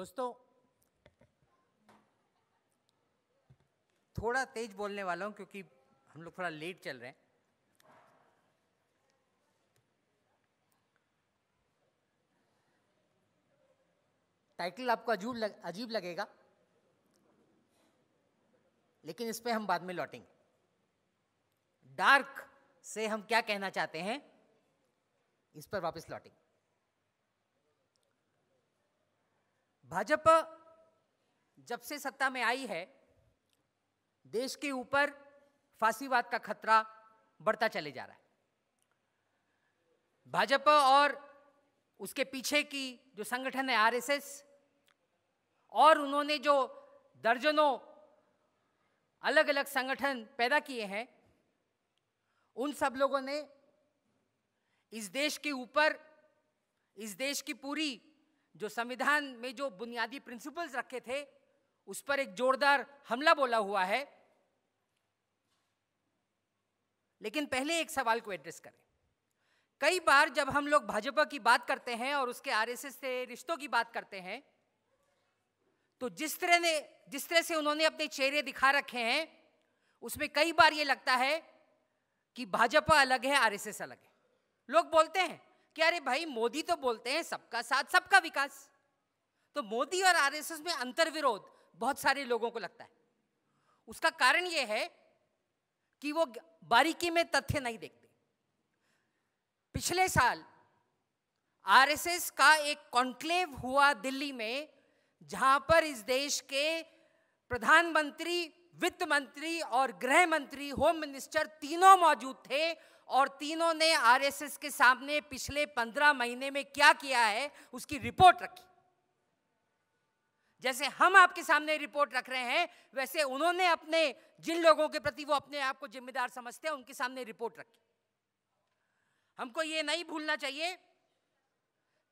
दोस्तों थोड़ा तेज बोलने वाला हूँ क्योंकि हम लोग थोड़ा लेट चल रहे हैं टाइटल आपको अजीब लग, अजीब लगेगा लेकिन इस पर हम बाद में लौटेंगे डार्क से हम क्या कहना चाहते हैं इस पर वापस लौटेंगे भाजपा जब से सत्ता में आई है देश के ऊपर फांसीवाद का खतरा बढ़ता चले जा रहा है भाजपा और उसके पीछे की जो संगठन है आरएसएस और उन्होंने जो दर्जनों अलग अलग संगठन पैदा किए हैं उन सब लोगों ने इस देश के ऊपर इस देश की पूरी जो संविधान में जो बुनियादी प्रिंसिपल्स रखे थे उस पर एक जोरदार हमला बोला हुआ है लेकिन पहले एक सवाल को एड्रेस करें कई बार जब हम लोग भाजपा की बात करते हैं और उसके आरएसएस से रिश्तों की बात करते हैं तो जिस तरह ने जिस तरह से उन्होंने अपने चेहरे दिखा रखे हैं उसमें कई बार ये लगता है कि भाजपा अलग है आरएसएस अलग है लोग बोलते हैं कि अरे भाई मोदी तो बोलते हैं सबका साथ सबका विकास तो मोदी और आरएसएस में अंतर विरोध बहुत सारे लोगों को लगता है उसका कारण यह है कि वो बारीकी में तथ्य नहीं देखते पिछले साल आरएसएस का एक कॉन्क्लेव हुआ दिल्ली में जहां पर इस देश के प्रधानमंत्री वित्त मंत्री और गृह मंत्री होम मिनिस्टर तीनों मौजूद थे और तीनों ने आरएसएस के सामने पिछले पंद्रह महीने में क्या किया है उसकी रिपोर्ट रखी जैसे हम आपके सामने रिपोर्ट रख रहे हैं वैसे उन्होंने अपने जिन लोगों के प्रति वो अपने आप को जिम्मेदार समझते हैं उनके सामने रिपोर्ट रखी हमको ये नहीं भूलना चाहिए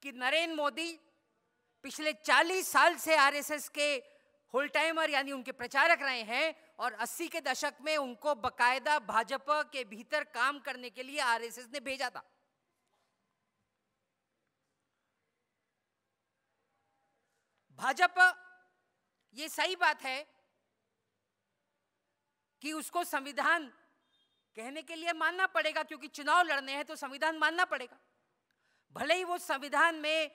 कि नरेंद्र मोदी पिछले 40 साल से आरएसएस के टाइमर यानी उनके प्रचारक रहे हैं और 80 के दशक में उनको बकायदा भाजपा के भीतर काम करने के लिए आरएसएस ने भेजा था भाजपा ये सही बात है कि उसको संविधान कहने के लिए मानना पड़ेगा क्योंकि चुनाव लड़ने हैं तो संविधान मानना पड़ेगा भले ही वो संविधान में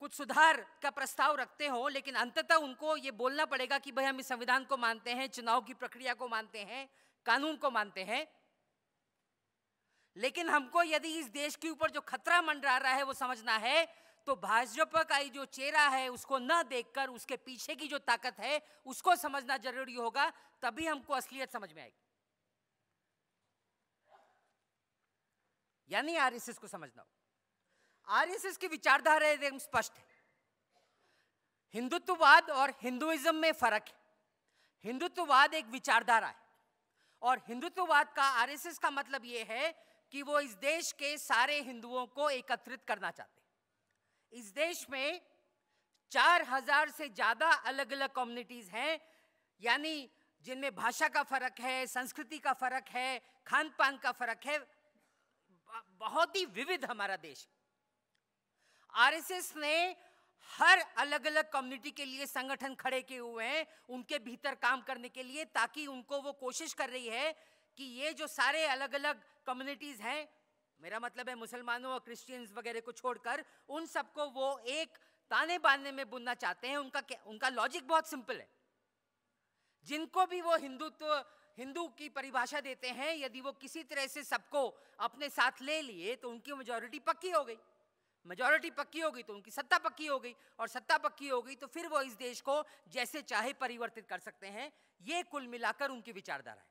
कुछ सुधार का प्रस्ताव रखते हो लेकिन अंततः उनको ये बोलना पड़ेगा कि भाई हम इस संविधान को मानते हैं चुनाव की प्रक्रिया को मानते हैं कानून को मानते हैं लेकिन हमको यदि इस देश के ऊपर जो खतरा मंडरा रहा है वो समझना है तो भाजपा का जो चेहरा है उसको न देखकर उसके पीछे की जो ताकत है उसको समझना जरूरी होगा तभी हमको असलियत समझ में आएगी यानी आरएसएस को समझना होगा आरएसएस की विचारधारा एकदम स्पष्ट है हिंदुत्ववाद और हिंदुइज्म में फर्क है हिंदुत्ववाद एक विचारधारा है और हिंदुत्ववाद का आरएसएस का मतलब ये है कि वो इस देश के सारे हिंदुओं को एकत्रित करना चाहते इस देश में चार हजार से ज़्यादा अलग अलग कम्युनिटीज़ हैं यानी जिनमें भाषा का फर्क है संस्कृति का फर्क है खान पान का फर्क है बहुत ही विविध हमारा देश है आरएसएस ने हर अलग अलग कम्युनिटी के लिए संगठन खड़े किए हुए हैं उनके भीतर काम करने के लिए ताकि उनको वो कोशिश कर रही है कि ये जो सारे अलग अलग कम्युनिटीज़ हैं मेरा मतलब है मुसलमानों और क्रिश्चियंस वगैरह को छोड़कर उन सबको वो एक ताने बांधने में बुनना चाहते हैं उनका उनका लॉजिक बहुत सिंपल है जिनको भी वो हिंदुत्व हिंदू की परिभाषा देते हैं यदि वो किसी तरह से सबको अपने साथ ले लिए तो उनकी मेजोरिटी पक्की हो गई मेजोरिटी पक्की हो गई तो उनकी सत्ता पक्की हो गई और सत्ता पक्की हो गई तो फिर वो इस देश को जैसे चाहे परिवर्तित कर सकते हैं ये कुल मिलाकर उनकी विचारधारा है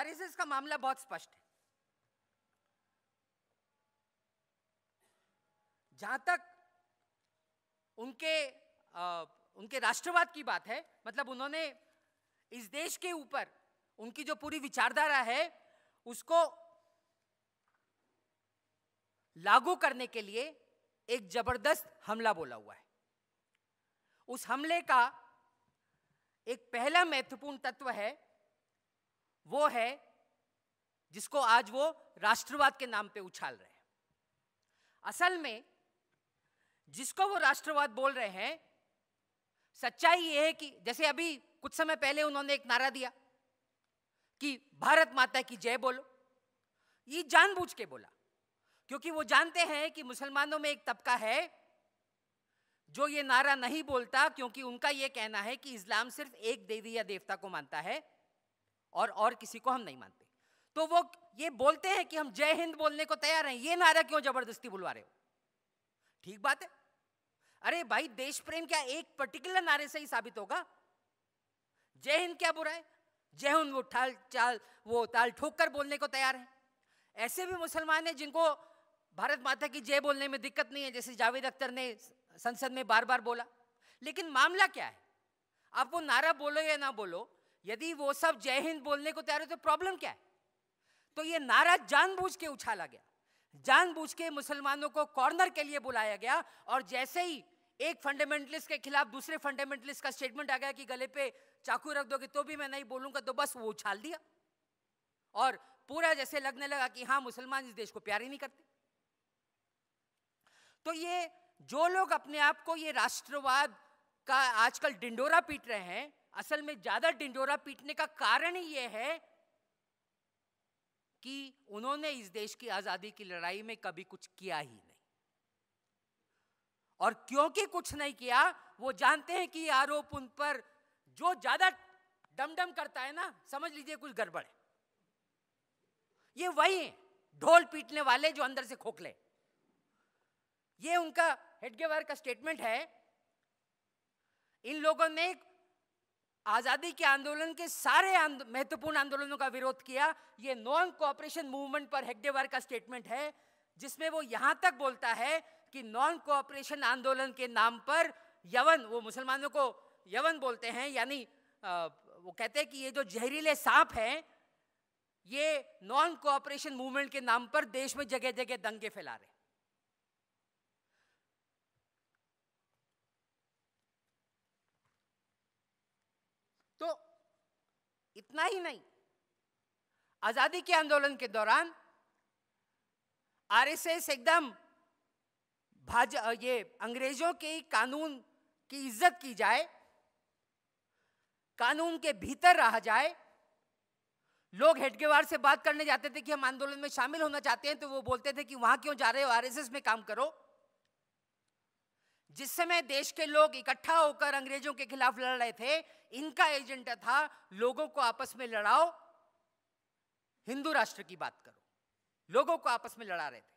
आरएसएस का मामला बहुत स्पष्ट है जहां तक उनके आ, उनके राष्ट्रवाद की बात है मतलब उन्होंने इस देश के ऊपर उनकी जो पूरी विचारधारा है उसको लागू करने के लिए एक जबरदस्त हमला बोला हुआ है उस हमले का एक पहला महत्वपूर्ण तत्व है वो है जिसको आज वो राष्ट्रवाद के नाम पे उछाल रहे हैं असल में जिसको वो राष्ट्रवाद बोल रहे हैं सच्चाई ये है कि जैसे अभी कुछ समय पहले उन्होंने एक नारा दिया कि भारत माता की जय बोलो ये जानबूझ के बोला क्योंकि वो जानते हैं कि मुसलमानों में एक तबका है जो ये नारा नहीं बोलता क्योंकि उनका ये कहना है कि इस्लाम सिर्फ एक देवी या देवता को मानता है और और किसी को हम नहीं मानते तो वो ये बोलते हैं कि हम जय हिंद बोलने को तैयार हैं ये नारा क्यों जबरदस्ती बुलवा रहे हो ठीक बात है अरे भाई देश प्रेम क्या एक पर्टिकुलर नारे से ही साबित होगा जय हिंद क्या बुरा है जय हिंद वो ठाल चाल वो ताल ठोक कर बोलने को तैयार है ऐसे भी मुसलमान हैं जिनको भारत माता की जय बोलने में दिक्कत नहीं है जैसे जावेद अख्तर ने संसद में बार बार बोला लेकिन मामला क्या है आप वो नारा बोलो या ना बोलो यदि वो सब जय हिंद बोलने को तैयार हो तो प्रॉब्लम क्या है तो ये नारा जानबूझ के उछाला गया जानबूझ के मुसलमानों को कॉर्नर के लिए बुलाया गया और जैसे ही एक फंडामेंटलिस्ट के खिलाफ दूसरे फंडामेंटलिस्ट का स्टेटमेंट आ गया कि गले पे चाकू रख दोगे तो भी मैं नहीं बोलूंगा तो बस वो उछाल दिया और पूरा जैसे लगने लगा कि हाँ मुसलमान इस देश को प्यार ही नहीं करते तो ये जो लोग अपने आप को ये राष्ट्रवाद का आजकल डिंडोरा पीट रहे हैं असल में ज्यादा डिंडोरा पीटने का कारण ही ये है कि उन्होंने इस देश की आजादी की लड़ाई में कभी कुछ किया ही नहीं और क्योंकि कुछ नहीं किया वो जानते हैं कि आरोप उन पर जो ज्यादा डमडम करता है ना समझ लीजिए कुछ गड़बड़ है ये वही है ढोल पीटने वाले जो अंदर से खोखले ये उनका हेडगेवार का स्टेटमेंट है इन लोगों ने आज़ादी के आंदोलन के सारे आंद, महत्वपूर्ण आंदोलनों का विरोध किया ये नॉन कोऑपरेशन मूवमेंट पर हेडगेवार का स्टेटमेंट है जिसमें वो यहां तक बोलता है कि नॉन कोऑपरेशन आंदोलन के नाम पर यवन वो मुसलमानों को यवन बोलते हैं यानी वो कहते हैं कि ये जो जहरीले सांप हैं ये नॉन कोऑपरेशन मूवमेंट के नाम पर देश में जगह जगह दंगे फैला रहे इतना ही नहीं आज़ादी के आंदोलन के दौरान आरएसएस एकदम भाज ये अंग्रेजों के कानून की इज्जत की जाए कानून के भीतर रहा जाए लोग हेडगेवार से बात करने जाते थे कि हम आंदोलन में शामिल होना चाहते हैं तो वो बोलते थे कि वहां क्यों जा रहे हो आरएसएस में काम करो जिस समय देश के लोग इकट्ठा होकर अंग्रेजों के खिलाफ लड़ रहे थे इनका एजेंडा था लोगों को आपस में लड़ाओ हिंदू राष्ट्र की बात करो लोगों को आपस में लड़ा रहे थे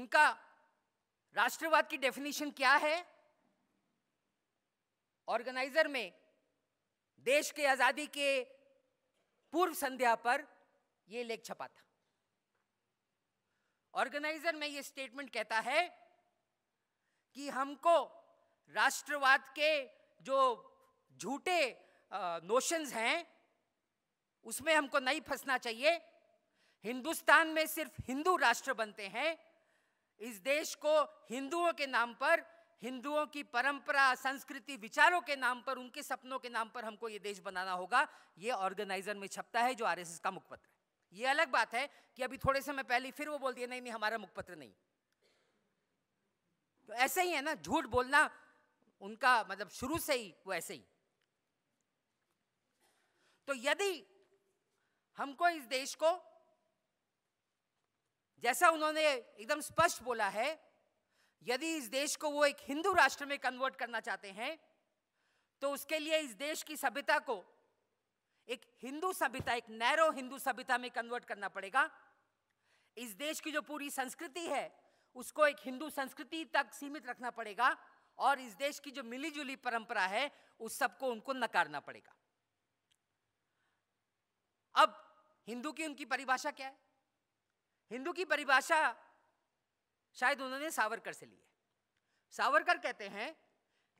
उनका राष्ट्रवाद की डेफिनेशन क्या है ऑर्गेनाइजर में देश के आज़ादी के पूर्व संध्या पर यह लेख छपा था ऑर्गेनाइजर में यह स्टेटमेंट कहता है कि हमको राष्ट्रवाद के जो झूठे नोशंस हैं उसमें हमको नहीं फंसना चाहिए हिंदुस्तान में सिर्फ हिंदू राष्ट्र बनते हैं इस देश को हिंदुओं के नाम पर हिंदुओं की परंपरा संस्कृति विचारों के नाम पर उनके सपनों के नाम पर हमको ये देश बनाना होगा ये ऑर्गेनाइजर में छपता है जो आरएसएस का मुखपत्र है ये अलग बात है कि अभी थोड़े समय पहले फिर वो बोल दिया नहीं नहीं हमारा मुखपत्र नहीं तो ऐसे ही है ना झूठ बोलना उनका मतलब शुरू से ही वो ऐसे ही तो यदि हमको इस देश को जैसा उन्होंने एकदम स्पष्ट बोला है यदि इस देश को वो एक हिंदू राष्ट्र में कन्वर्ट करना चाहते हैं तो उसके लिए इस देश की सभ्यता को एक हिंदू सभ्यता एक नैरो हिंदू सभ्यता में कन्वर्ट करना पड़ेगा इस देश की जो पूरी संस्कृति है उसको एक हिंदू संस्कृति तक सीमित रखना पड़ेगा और इस देश की जो मिलीजुली परंपरा है उस सबको उनको नकारना पड़ेगा अब हिंदू की उनकी परिभाषा क्या है हिंदू की परिभाषा शायद उन्होंने सावरकर से लिए सावरकर कहते हैं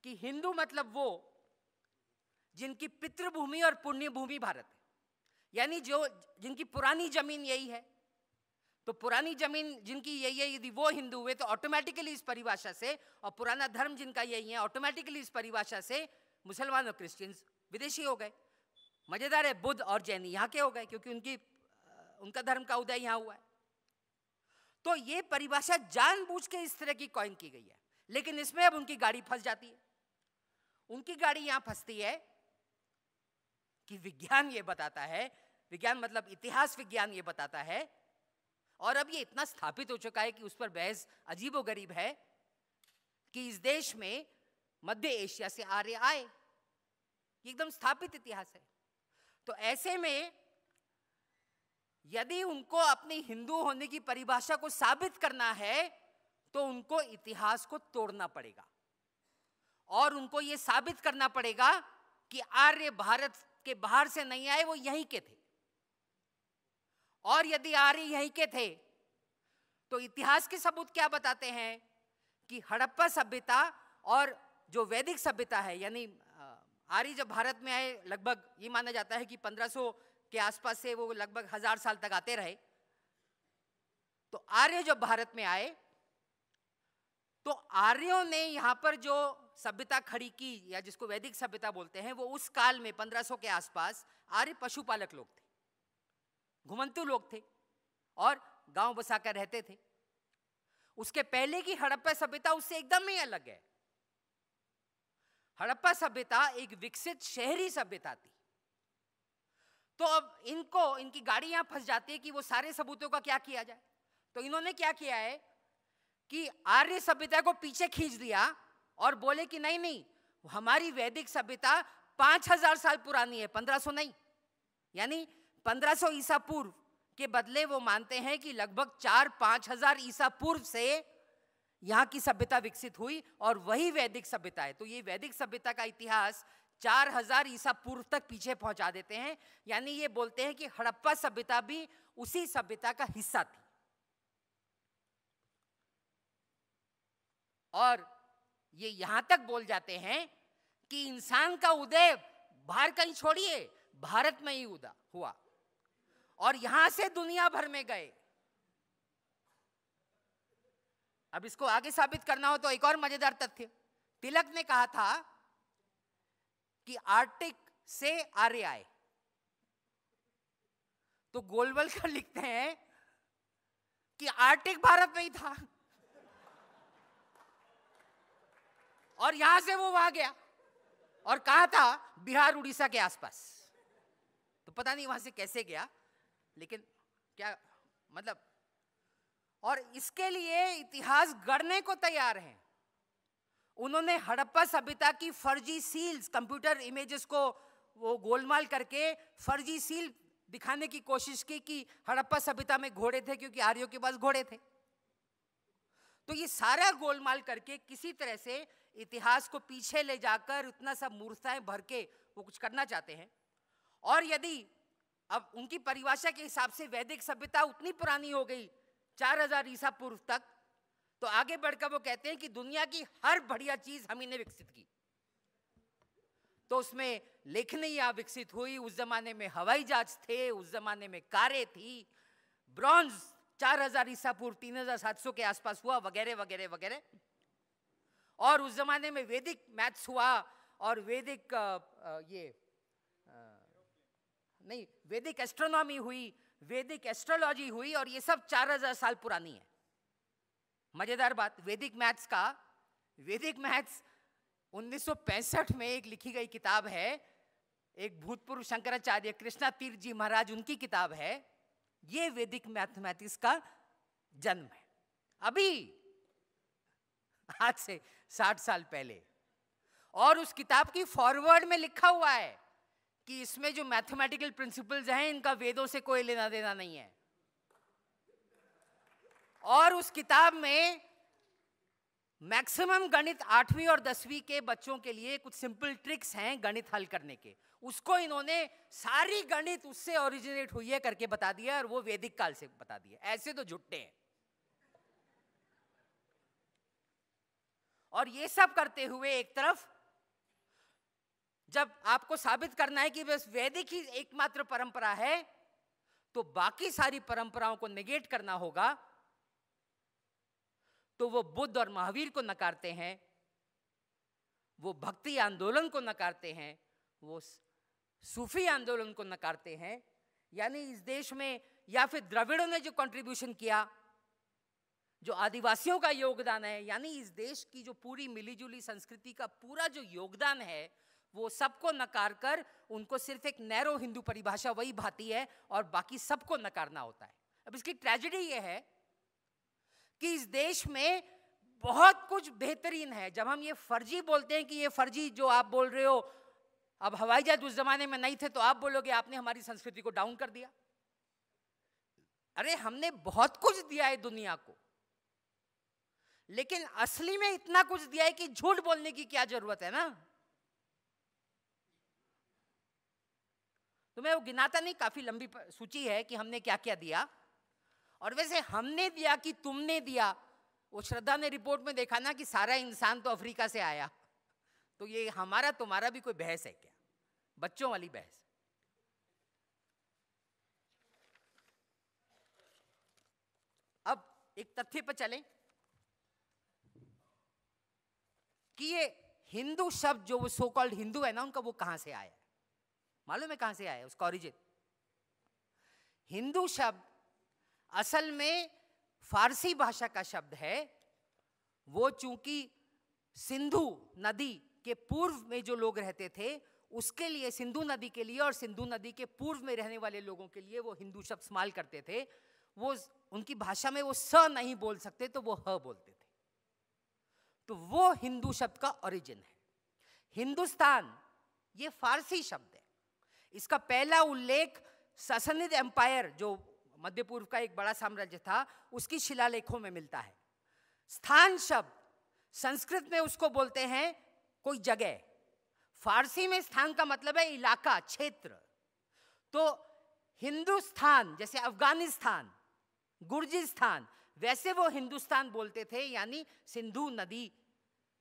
कि हिंदू मतलब वो जिनकी पितृभूमि और पुण्य भूमि भारत है यानी जो जिनकी पुरानी जमीन यही है तो पुरानी जमीन जिनकी यही है यदि वो हिंदू हुए तो ऑटोमेटिकली इस परिभाषा से और पुराना धर्म जिनका यही है ऑटोमेटिकली इस परिभाषा से मुसलमान और क्रिश्चियंस विदेशी हो गए मज़ेदार है बुद्ध और जैन यहाँ के हो गए क्योंकि उनकी उनका धर्म का उदय यहाँ हुआ है तो ये परिभाषा जानबूझ के इस तरह की कॉइन की गई है लेकिन इसमें अब उनकी गाड़ी फंस जाती है उनकी गाड़ी यहां फंसती है कि विज्ञान ये बताता है विज्ञान मतलब इतिहास विज्ञान ये बताता है और अब ये इतना स्थापित हो चुका है कि उस पर बहस गरीब है कि इस देश में मध्य एशिया से आर्य आए एकदम स्थापित इतिहास है तो ऐसे में यदि उनको अपने हिंदू होने की परिभाषा को साबित करना है तो उनको इतिहास को तोड़ना पड़ेगा और उनको ये साबित करना पड़ेगा कि आर्य भारत के बाहर से नहीं आए वो यहीं के थे और यदि आर्य यहीं के थे तो इतिहास के सबूत क्या बताते हैं कि हड़प्पा सभ्यता और जो वैदिक सभ्यता है यानी आर्य जब भारत में आए लगभग ये माना जाता है कि पंद्रह के आसपास से वो लगभग हजार साल तक आते रहे तो आर्य जब भारत में आए तो आर्यों ने यहाँ पर जो सभ्यता खड़ी की या जिसको वैदिक सभ्यता बोलते हैं वो उस काल में 1500 के आसपास आर्य पशुपालक लोग थे घुमंतु लोग थे और गांव बसा कर रहते थे उसके पहले की हड़प्पा सभ्यता उससे एकदम ही अलग है हड़प्पा सभ्यता एक विकसित शहरी सभ्यता थी तो अब इनको इनकी गाड़ी यहाँ फंस जाती है कि वो सारे सबूतों का क्या किया जाए तो इन्होंने क्या किया है कि आर्य सभ्यता को पीछे खींच दिया और बोले कि नहीं नहीं हमारी वैदिक सभ्यता पांच हजार साल पुरानी है पंद्रह सौ नहीं यानी पंद्रह सौ ईसा पूर्व के बदले वो मानते हैं कि लगभग चार पांच हजार ईसा पूर्व से यहाँ की सभ्यता विकसित हुई और वही वैदिक सभ्यता है तो ये वैदिक सभ्यता का इतिहास चार हजार ईसा पूर्व तक पीछे पहुंचा देते हैं यानी ये बोलते हैं कि हड़प्पा सभ्यता भी उसी सभ्यता का हिस्सा थी और ये यहां तक बोल जाते हैं कि इंसान का उदय बाहर कहीं छोड़िए भारत में ही उदा हुआ और यहां से दुनिया भर में गए अब इसको आगे साबित करना हो तो एक और मजेदार तथ्य तिलक ने कहा था कि आर्टिक से आर्य आए तो गोलवलकर लिखते हैं कि आर्टिक भारत में ही था और यहां से वो वहां गया और कहा था बिहार उड़ीसा के आसपास तो पता नहीं वहां से कैसे गया लेकिन क्या मतलब और इसके लिए इतिहास गढ़ने को तैयार हैं उन्होंने हड़प्पा सभ्यता की फर्जी सील्स कंप्यूटर इमेजेस को वो गोलमाल करके फर्जी सील दिखाने की कोशिश की कि हड़प्पा सभ्यता में घोड़े थे क्योंकि आर्यों के पास घोड़े थे तो ये सारा गोलमाल करके किसी तरह से इतिहास को पीछे ले जाकर उतना सब मूर्खताएं भर के वो कुछ करना चाहते हैं और यदि अब उनकी परिभाषा के हिसाब से वैदिक सभ्यता उतनी पुरानी हो गई 4000 ईसा पूर्व तक तो आगे बढ़कर वो कहते हैं कि दुनिया की हर बढ़िया चीज हम ने विकसित की तो उसमें लेखनिया विकसित हुई उस जमाने में हवाई जहाज थे उस जमाने में कारें थी ब्रॉन्ज चार हजार ईसा पूर्व तीन हजार सात सौ के आसपास हुआ वगैरह वगैरह वगैरह और उस जमाने में वैदिक मैथ्स हुआ और वैदिक ये नहीं वैदिक एस्ट्रोनॉमी हुई वैदिक एस्ट्रोलॉजी हुई और ये सब चार हजार साल पुरानी है मजेदार बात वैदिक मैथ्स का वैदिक मैथ्स 1965 में एक लिखी गई किताब है एक भूतपूर्व शंकराचार्य कृष्णा तीर्थ जी महाराज उनकी किताब है ये वैदिक मैथमेटिक्स का जन्म है अभी आज से साठ साल पहले और उस किताब की फॉरवर्ड में लिखा हुआ है कि इसमें जो मैथमेटिकल प्रिंसिपल्स हैं इनका वेदों से कोई लेना देना नहीं है और उस किताब में मैक्सिमम गणित आठवीं और दसवीं के बच्चों के लिए कुछ सिंपल ट्रिक्स हैं गणित हल करने के उसको इन्होंने सारी गणित उससे ओरिजिनेट हुई है करके बता दिया और वो वैदिक काल से बता दिया ऐसे तो झुट्टे हैं और ये सब करते हुए एक तरफ जब आपको साबित करना है कि बस वैदिक ही एकमात्र परंपरा है तो बाकी सारी परंपराओं को निगेट करना होगा तो वो बुद्ध और महावीर को नकारते हैं वो भक्ति आंदोलन को नकारते हैं वो सूफी आंदोलन को नकारते हैं यानी इस देश में या फिर द्रविड़ों ने जो कंट्रीब्यूशन किया जो आदिवासियों का योगदान है यानी इस देश की जो पूरी मिलीजुली संस्कृति का पूरा जो योगदान है वो सबको नकार कर उनको सिर्फ एक नैरो हिंदू परिभाषा वही भाती है और बाकी सबको नकारना होता है अब इसकी ट्रेजिडी ये है कि इस देश में बहुत कुछ बेहतरीन है जब हम ये फर्जी बोलते हैं कि ये फर्जी जो आप बोल रहे हो अब हवाई जहाज उस जमाने में नहीं थे तो आप बोलोगे आपने हमारी संस्कृति को डाउन कर दिया अरे हमने बहुत कुछ दिया है दुनिया को लेकिन असली में इतना कुछ दिया है कि झूठ बोलने की क्या जरूरत है ना तो मैं वो गिनाता नहीं काफी लंबी सूची है कि हमने क्या क्या दिया और वैसे हमने दिया कि तुमने दिया वो श्रद्धा ने रिपोर्ट में देखा ना कि सारा इंसान तो अफ्रीका से आया तो ये हमारा तुम्हारा भी कोई बहस है क्या बच्चों वाली बहस अब एक तथ्य पर चले कि ये हिंदू शब्द जो वो सो कॉल्ड हिंदू है ना उनका वो कहां से आया मालूम है कहां से आया उसका ओरिजिन हिंदू शब्द असल में फारसी भाषा का शब्द है वो चूंकि सिंधु नदी के पूर्व में जो लोग रहते थे उसके लिए सिंधु नदी के लिए और सिंधु नदी के पूर्व में रहने वाले लोगों के लिए वो हिंदू शब्द इस्तेमाल करते थे वो उनकी भाषा में वो स नहीं बोल सकते तो वो ह बोलते थे तो वो हिंदू शब्द का ओरिजिन है हिंदुस्तान ये फारसी शब्द है इसका पहला उल्लेख ससनिद एम्पायर जो मध्य पूर्व का एक बड़ा साम्राज्य था उसकी शिलालेखों में मिलता है स्थान शब्द संस्कृत में उसको बोलते हैं कोई जगह फारसी में स्थान का मतलब है इलाका क्षेत्र तो हिंदुस्तान जैसे अफगानिस्तान गुर्जिस्तान वैसे वो हिंदुस्तान बोलते थे यानी सिंधु नदी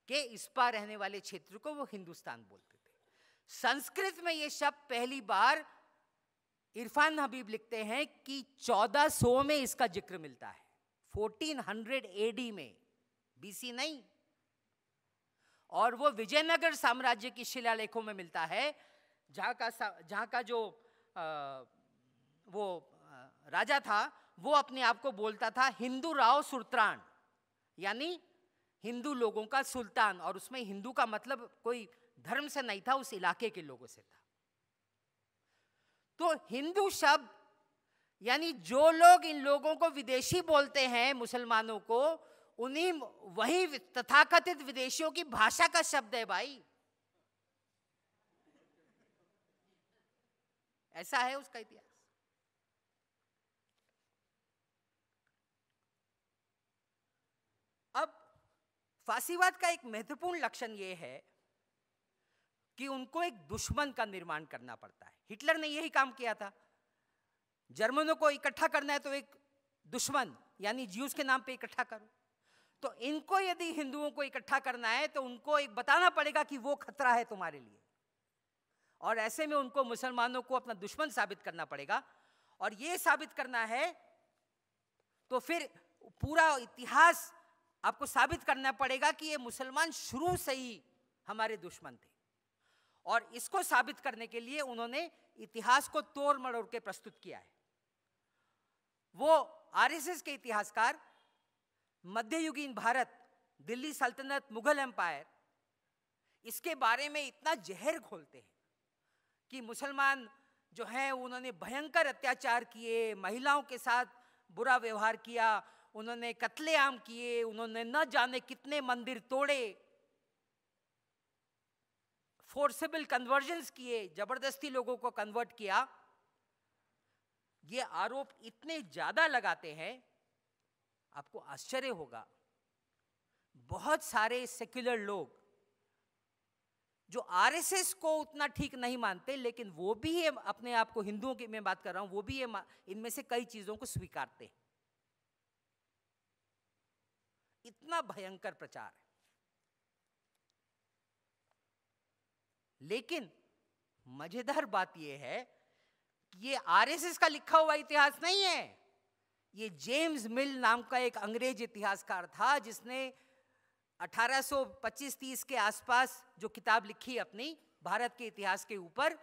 के इस पार रहने वाले क्षेत्र को वो हिंदुस्तान बोलते थे संस्कृत में ये शब्द पहली बार इरफान हबीब लिखते हैं कि 1400 में इसका जिक्र मिलता है 1400 एडी में बीसी नहीं और वो विजयनगर साम्राज्य की शिलालेखों में मिलता है जहाँ का जहाँ का जो आ, वो राजा था वो अपने आप को बोलता था हिंदू राव सुल्तान यानी हिंदू लोगों का सुल्तान और उसमें हिंदू का मतलब कोई धर्म से नहीं था उस इलाके के लोगों से था तो हिंदू शब्द यानी जो लोग इन लोगों को विदेशी बोलते हैं मुसलमानों को उन्हीं वही तथाकथित विदेशियों की भाषा का शब्द है भाई ऐसा है उसका इतिहास अब फांसीवाद का एक महत्वपूर्ण लक्षण यह है कि उनको एक दुश्मन का निर्माण करना पड़ता है हिटलर ने यही काम किया था जर्मनों को इकट्ठा करना है तो एक दुश्मन यानी ज्यूस के नाम पे इकट्ठा करो तो इनको यदि हिंदुओं को इकट्ठा करना है तो उनको एक बताना पड़ेगा कि वो खतरा है तुम्हारे लिए और ऐसे में उनको मुसलमानों को अपना दुश्मन साबित करना पड़ेगा और ये साबित करना है तो फिर पूरा इतिहास आपको साबित करना पड़ेगा कि ये मुसलमान शुरू से ही हमारे दुश्मन थे और इसको साबित करने के लिए उन्होंने इतिहास को तोड़ मरोड़ के प्रस्तुत किया है वो आरएसएस के इतिहासकार मध्ययुगीन भारत दिल्ली सल्तनत मुगल एम्पायर इसके बारे में इतना जहर खोलते हैं कि मुसलमान जो हैं उन्होंने भयंकर अत्याचार किए महिलाओं के साथ बुरा व्यवहार किया उन्होंने कत्लेआम किए उन्होंने न जाने कितने मंदिर तोड़े फोर्सेबल कन्वर्जन्स किए जबरदस्ती लोगों को कन्वर्ट किया ये आरोप इतने ज़्यादा लगाते हैं आपको आश्चर्य होगा बहुत सारे सेक्युलर लोग जो आरएसएस को उतना ठीक नहीं मानते लेकिन वो भी ये अपने आप को हिंदुओं की मैं बात कर रहा हूं वो भी ये इनमें से कई चीज़ों को स्वीकारते हैं इतना भयंकर प्रचार है लेकिन मजेदार बात यह है कि ये आरएसएस का लिखा हुआ इतिहास नहीं है ये जेम्स मिल नाम का एक अंग्रेज इतिहासकार था जिसने 1825-30 के आसपास जो किताब लिखी अपनी भारत के इतिहास के ऊपर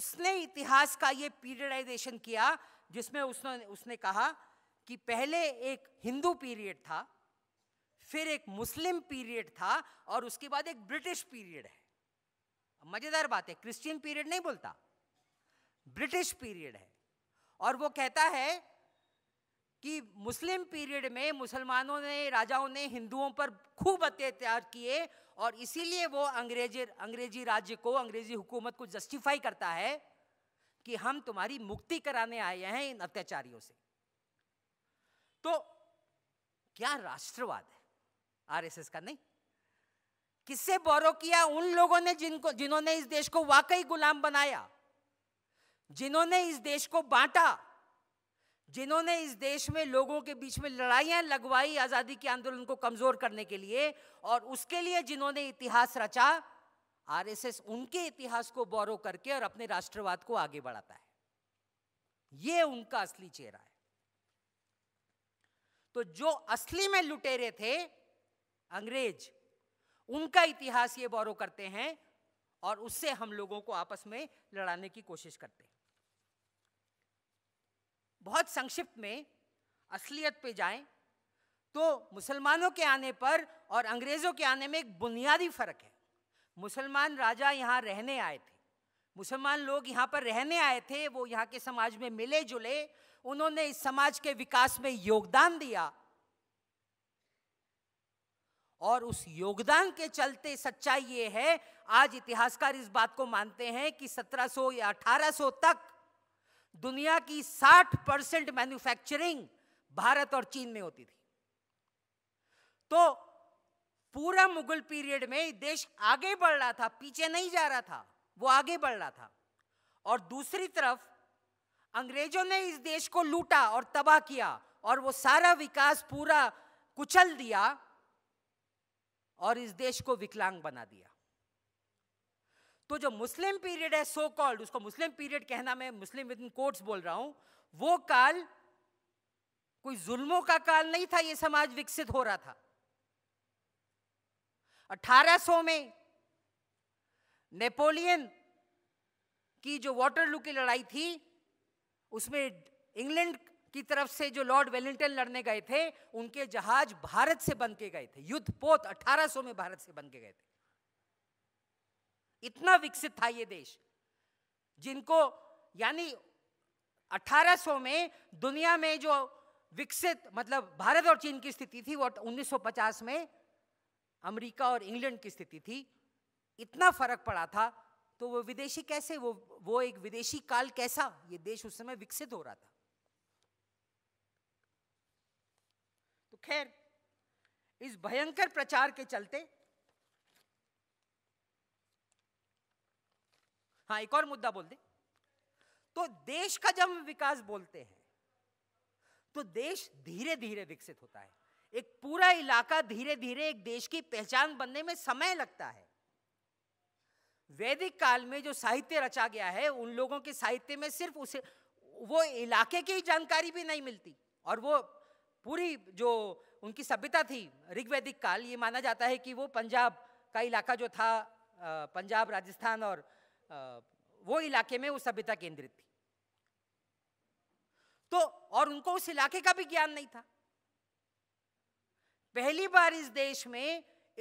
उसने इतिहास का ये पीरियडाइजेशन किया जिसमें उसने उसने कहा कि पहले एक हिंदू पीरियड था फिर एक मुस्लिम पीरियड था और उसके बाद एक ब्रिटिश पीरियड है मज़ेदार बात है क्रिश्चियन पीरियड नहीं बोलता ब्रिटिश पीरियड है और वो कहता है कि मुस्लिम पीरियड में मुसलमानों ने राजाओं ने हिंदुओं पर खूब अत्याचार किए और इसीलिए वो अंग्रेजी अंग्रेजी राज्य को अंग्रेजी हुकूमत को जस्टिफाई करता है कि हम तुम्हारी मुक्ति कराने आए हैं इन अत्याचारियों से तो क्या राष्ट्रवाद है आरएसएस का नहीं किससे बोरो किया उन लोगों ने जिनको जिन्होंने इस देश को वाकई गुलाम बनाया जिन्होंने इस देश को बांटा जिन्होंने इस देश में लोगों के बीच में लड़ाइयां लगवाई आज़ादी के आंदोलन को कमज़ोर करने के लिए और उसके लिए जिन्होंने इतिहास रचा आरएसएस उनके इतिहास को बोरो करके और अपने राष्ट्रवाद को आगे बढ़ाता है ये उनका असली चेहरा है तो जो असली में लुटेरे थे अंग्रेज उनका इतिहास ये बौरो करते हैं और उससे हम लोगों को आपस में लड़ाने की कोशिश करते हैं बहुत संक्षिप्त में असलियत पे जाएं तो मुसलमानों के आने पर और अंग्रेज़ों के आने में एक बुनियादी फ़र्क है मुसलमान राजा यहाँ रहने आए थे मुसलमान लोग यहाँ पर रहने आए थे वो यहाँ के समाज में मिले जुले उन्होंने इस समाज के विकास में योगदान दिया और उस योगदान के चलते सच्चाई ये है आज इतिहासकार इस बात को मानते हैं कि 1700 या 1800 तक दुनिया की 60 परसेंट मैन्युफैक्चरिंग भारत और चीन में होती थी तो पूरा मुगल पीरियड में देश आगे बढ़ रहा था पीछे नहीं जा रहा था वो आगे बढ़ रहा था और दूसरी तरफ अंग्रेजों ने इस देश को लूटा और तबाह किया और वो सारा विकास पूरा कुचल दिया और इस देश को विकलांग बना दिया तो जो मुस्लिम पीरियड है सो कॉल्ड उसको मुस्लिम पीरियड कहना मैं मुस्लिम विद इन कोर्ट्स बोल रहा हूं वो काल कोई जुल्मों का काल नहीं था ये समाज विकसित हो रहा था 1800 में नेपोलियन की जो वाटरलू की लड़ाई थी उसमें इंग्लैंड की तरफ से जो लॉर्ड वेलिंगटन लड़ने गए थे उनके जहाज भारत से बन के गए थे युद्ध पोत 1800 में भारत से बन के गए थे इतना विकसित था ये देश जिनको यानी 1800 में दुनिया में जो विकसित मतलब भारत और चीन की स्थिति थी वो 1950 में अमेरिका और इंग्लैंड की स्थिति थी इतना फर्क पड़ा था तो वो विदेशी कैसे वो वो एक विदेशी काल कैसा ये देश उस समय विकसित हो रहा था तो खैर इस भयंकर प्रचार के चलते हाँ एक और मुद्दा बोल दे तो देश का जब हम विकास बोलते हैं तो देश धीरे धीरे विकसित होता है एक पूरा इलाका धीरे धीरे एक देश की पहचान बनने में समय लगता है वैदिक काल में जो साहित्य रचा गया है उन लोगों के साहित्य में सिर्फ उसे वो इलाके की जानकारी भी नहीं मिलती और वो पूरी जो उनकी सभ्यता थी ऋग्वैदिक काल ये माना जाता है कि वो पंजाब का इलाका जो था पंजाब राजस्थान और वो इलाके में वो सभ्यता केंद्रित थी तो और उनको उस इलाके का भी ज्ञान नहीं था पहली बार इस देश में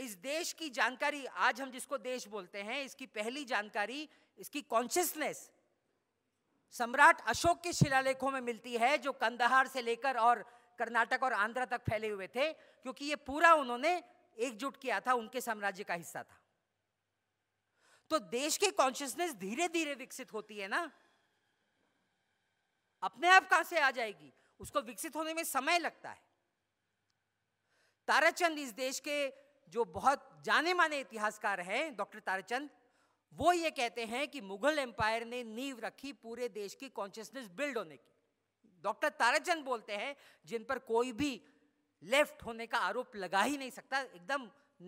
इस देश की जानकारी आज हम जिसको देश बोलते हैं इसकी पहली जानकारी इसकी कॉन्शियसनेस सम्राट अशोक के शिलालेखों में मिलती है जो कंदहार से लेकर और कर्नाटक और आंध्र तक फैले हुए थे क्योंकि ये पूरा उन्होंने एकजुट किया था उनके साम्राज्य का हिस्सा था तो देश की कॉन्शियसनेस धीरे धीरे विकसित होती है ना अपने आप कहां से आ जाएगी उसको विकसित होने में समय लगता है ताराचंद इस देश के जो बहुत जाने माने इतिहासकार हैं डॉक्टर ताराचंद वो ये कहते हैं कि मुगल एम्पायर ने नींव रखी पूरे देश की कॉन्शियसनेस बिल्ड होने की डॉक्टर ताराचंद बोलते हैं जिन पर कोई भी लेफ्ट होने का आरोप लगा ही नहीं सकता एकदम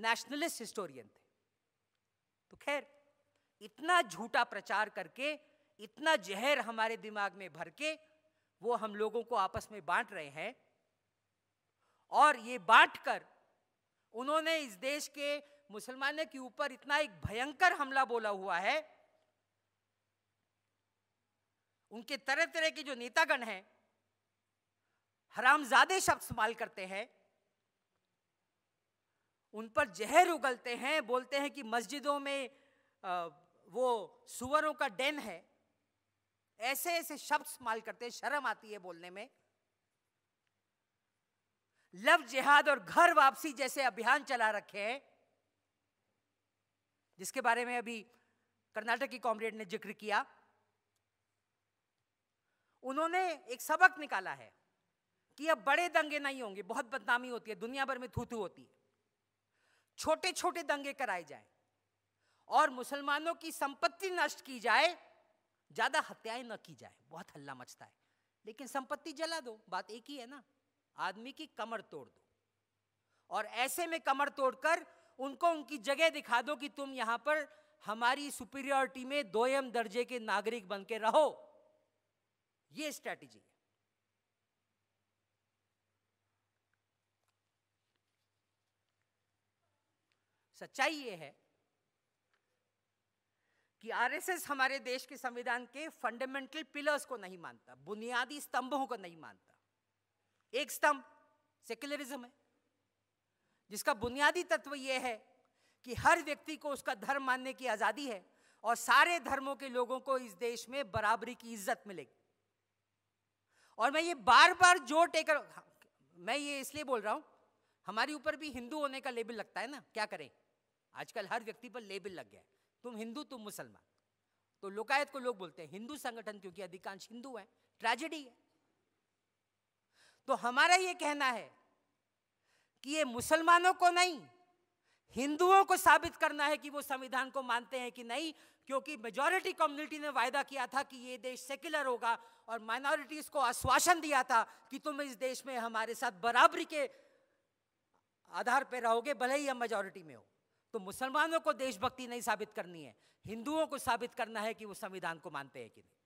नेशनलिस्ट हिस्टोरियन थे तो खैर इतना झूठा प्रचार करके इतना जहर हमारे दिमाग में भर के वो हम लोगों को आपस में बांट रहे हैं और ये बांट कर उन्होंने इस देश के मुसलमानों के ऊपर इतना एक भयंकर हमला बोला हुआ है उनके तरह तरह के जो नेतागण हैं हरामजादे शब्द इस्तेमाल करते हैं उन पर जहर उगलते हैं बोलते हैं कि मस्जिदों में वो सुअरों का डेन है ऐसे ऐसे शब्द इस्तेमाल करते हैं शर्म आती है बोलने में लव जिहाद और घर वापसी जैसे अभियान चला रखे हैं जिसके बारे में अभी कर्नाटक की कॉम्रेड ने जिक्र किया उन्होंने एक सबक निकाला है कि अब बड़े दंगे नहीं होंगे बहुत बदनामी होती है दुनिया भर में थूथू होती है छोटे छोटे दंगे कराए जाए और मुसलमानों की संपत्ति नष्ट की जाए ज्यादा हत्याएं न की जाए बहुत हल्ला मचता है लेकिन संपत्ति जला दो बात एक ही है ना आदमी की कमर तोड़ दो और ऐसे में कमर तोड़कर उनको उनकी जगह दिखा दो कि तुम यहां पर हमारी सुपीरियोरिटी में दोयम दर्जे के नागरिक बन के रहो ये स्ट्रैटेजी है सच्चाई ये है कि आरएसएस हमारे देश के संविधान के फंडामेंटल पिलर्स को नहीं मानता बुनियादी स्तंभों को नहीं मानता एक स्तंभ सेक्युलरिज्म है जिसका बुनियादी तत्व यह है कि हर व्यक्ति को उसका धर्म मानने की आज़ादी है और सारे धर्मों के लोगों को इस देश में बराबरी की इज्जत मिलेगी और मैं ये बार बार जोर टेकर हाँ, मैं ये इसलिए बोल रहा हूं हमारे ऊपर भी हिंदू होने का लेबल लगता है ना क्या करें आजकल हर व्यक्ति पर लेबल लग गया है तुम हिंदू तुम मुसलमान तो लोकायत को लोग बोलते हैं हिंदू संगठन क्योंकि अधिकांश हिंदू हैं ट्रेजेडी है तो हमारा ये कहना है कि ये मुसलमानों को नहीं हिंदुओं को साबित करना है कि वो संविधान को मानते हैं कि नहीं क्योंकि मेजॉरिटी कम्युनिटी ने वायदा किया था कि ये देश सेक्युलर होगा और माइनॉरिटीज को आश्वासन दिया था कि तुम इस देश में हमारे साथ बराबरी के आधार पर रहोगे भले ही हम मेजॉरिटी में हो तो मुसलमानों को देशभक्ति नहीं साबित करनी है हिंदुओं को साबित करना है कि वो संविधान को मानते हैं कि नहीं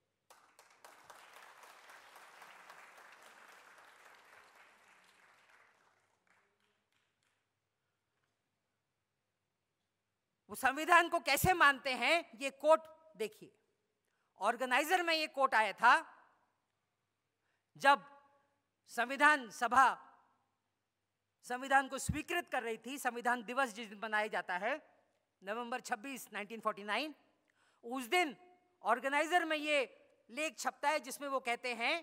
वो संविधान को कैसे मानते हैं ये कोट देखिए ऑर्गेनाइजर में ये कोट आया था जब संविधान सभा संविधान को स्वीकृत कर रही थी संविधान दिवस जिस दिन मनाया जाता है नवंबर 26, 1949, उस दिन ऑर्गेनाइजर में ये लेख छपता है जिसमें वो कहते हैं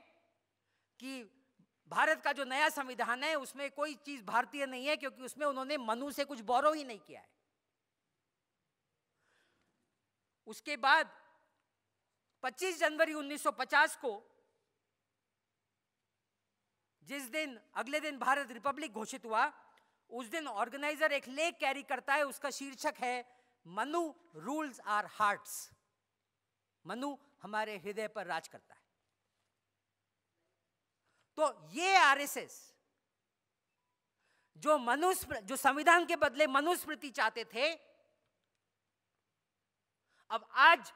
कि भारत का जो नया संविधान है उसमें कोई चीज भारतीय नहीं है क्योंकि उसमें उन्होंने मनु से कुछ बौरव ही नहीं किया है उसके बाद 25 जनवरी 1950 को जिस दिन अगले दिन भारत रिपब्लिक घोषित हुआ उस दिन ऑर्गेनाइजर एक लेख कैरी करता है उसका शीर्षक है Manu rules our hearts Manu हमारे हृदय पर राज करता है तो ये आरएसएस जो मनुष्य जो संविधान के बदले मनुस्मृति चाहते थे अब आज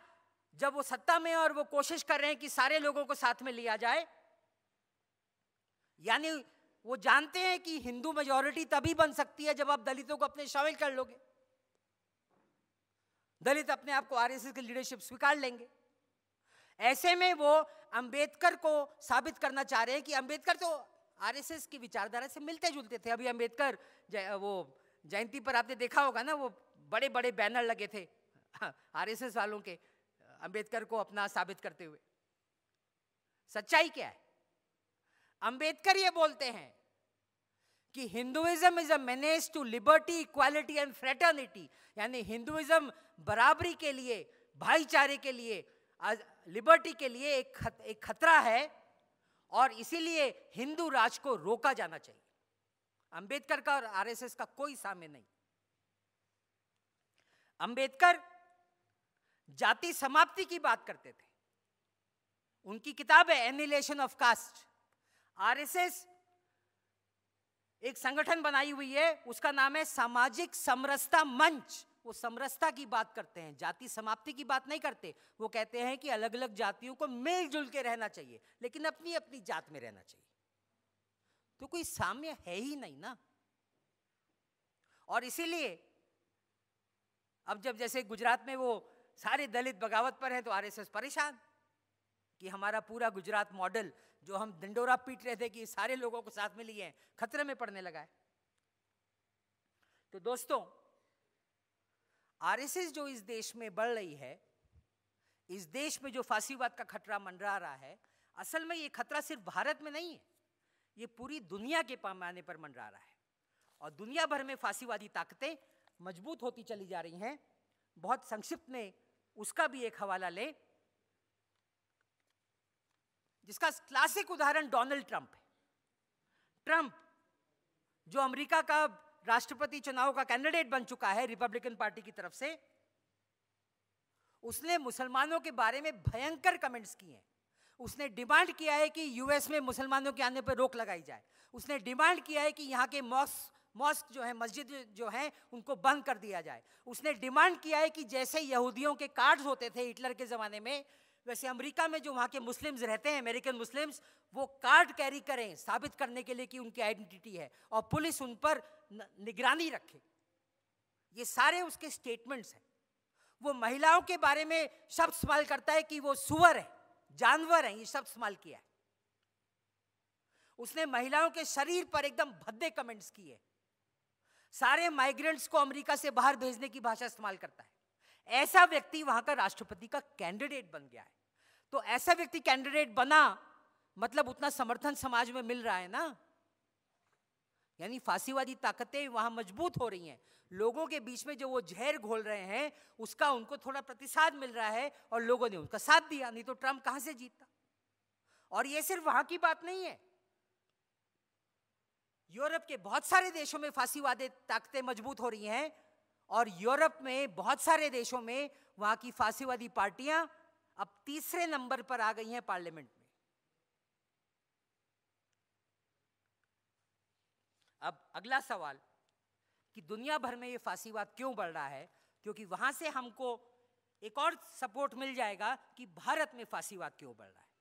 जब वो सत्ता में और वो कोशिश कर रहे हैं कि सारे लोगों को साथ में लिया जाए यानी वो जानते हैं कि हिंदू मेजोरिटी तभी बन सकती है जब आप दलितों को अपने शामिल कर लोगे दलित अपने आप को आरएसएस की लीडरशिप स्वीकार लेंगे ऐसे में वो अंबेडकर को साबित करना चाह रहे हैं कि अंबेडकर तो आरएसएस की विचारधारा से मिलते जुलते थे अभी अंबेडकर वो जयंती पर आपने देखा होगा ना वो बड़े बड़े बैनर लगे थे आर वालों के अंबेडकर को अपना साबित करते हुए सच्चाई क्या है अंबेडकर ये बोलते हैं कि Hinduism is a menace to liberty equality and fraternity यानी हिंदुइज्म बराबरी के लिए भाईचारे के लिए लिबर्टी के लिए एक खत, एक खतरा है और इसीलिए हिंदू राज को रोका जाना चाहिए अंबेडकर का और आरएसएस का कोई साम्य नहीं अंबेडकर जाति समाप्ति की बात करते थे उनकी किताब है एनिलेशन ऑफ कास्ट आरएसएस एक संगठन बनाई हुई है उसका नाम है सामाजिक समरसता मंच वो समरसता की बात करते हैं जाति समाप्ति की बात नहीं करते वो कहते हैं कि अलग अलग जातियों को मिलजुल के रहना चाहिए लेकिन अपनी अपनी जात में रहना चाहिए तो कोई साम्य है ही नहीं ना और इसीलिए अब जब जैसे गुजरात में वो सारे दलित बगावत पर हैं तो आरएसएस परेशान कि हमारा पूरा गुजरात मॉडल जो हम डंडोरा पीट रहे थे कि सारे लोगों को साथ में लिए हैं खतरे में पड़ने लगा है तो दोस्तों आरएसएस जो इस देश में बढ़ रही है इस देश में जो फांसीवाद का खतरा मंडरा रहा है असल में ये खतरा सिर्फ भारत में नहीं है ये पूरी दुनिया के पैमाने पर मंडरा रहा है और दुनिया भर में फांसीवादी ताकतें मजबूत होती चली जा रही हैं बहुत संक्षिप्त में उसका भी एक हवाला लें जिसका क्लासिक उदाहरण डोनाल्ड ट्रंप है ट्रंप जो अमेरिका का राष्ट्रपति चुनाव का कैंडिडेट बन चुका है रिपब्लिकन पार्टी की तरफ से उसने मुसलमानों के बारे में भयंकर कमेंट्स किए हैं उसने डिमांड किया है कि यूएस में मुसलमानों के आने पर रोक लगाई जाए उसने डिमांड किया है कि यहाँ के मॉस मॉस्क जो है मस्जिद जो है उनको बंद कर दिया जाए उसने डिमांड किया है कि जैसे यहूदियों के कार्ड्स होते थे हिटलर के ज़माने में वैसे अमेरिका में जो वहाँ के मुस्लिम्स रहते हैं अमेरिकन मुस्लिम्स वो कार्ड कैरी करें साबित करने के लिए कि उनकी आइडेंटिटी है और पुलिस उन पर निगरानी रखे ये सारे उसके स्टेटमेंट्स हैं वो महिलाओं के बारे में शब्द इस्तेमाल करता है कि वो सुअर है जानवर है ये शब्द इस्तेमाल किया है उसने महिलाओं के शरीर पर एकदम भद्दे कमेंट्स किए सारे माइग्रेंट्स को अमेरिका से बाहर भेजने की भाषा इस्तेमाल करता है ऐसा व्यक्ति वहां का राष्ट्रपति का कैंडिडेट बन गया है तो ऐसा व्यक्ति कैंडिडेट बना मतलब उतना समर्थन समाज में मिल रहा है ना यानी फांसीवादी ताकतें वहां मजबूत हो रही हैं लोगों के बीच में जो वो जहर घोल रहे हैं उसका उनको थोड़ा प्रतिसाद मिल रहा है और लोगों ने उनका साथ दिया नहीं तो ट्रंप कहां से जीतता और ये सिर्फ वहां की बात नहीं है यूरोप के बहुत सारे देशों में फांसीवादी ताकतें मजबूत हो रही हैं और यूरोप में बहुत सारे देशों में वहां की फांसीवादी पार्टियां अब तीसरे नंबर पर आ गई हैं पार्लियामेंट में अब अगला सवाल कि दुनिया भर में ये फांसीवाद क्यों बढ़ रहा है क्योंकि वहां से हमको एक और सपोर्ट मिल जाएगा कि भारत में फांसीवाद क्यों बढ़ रहा है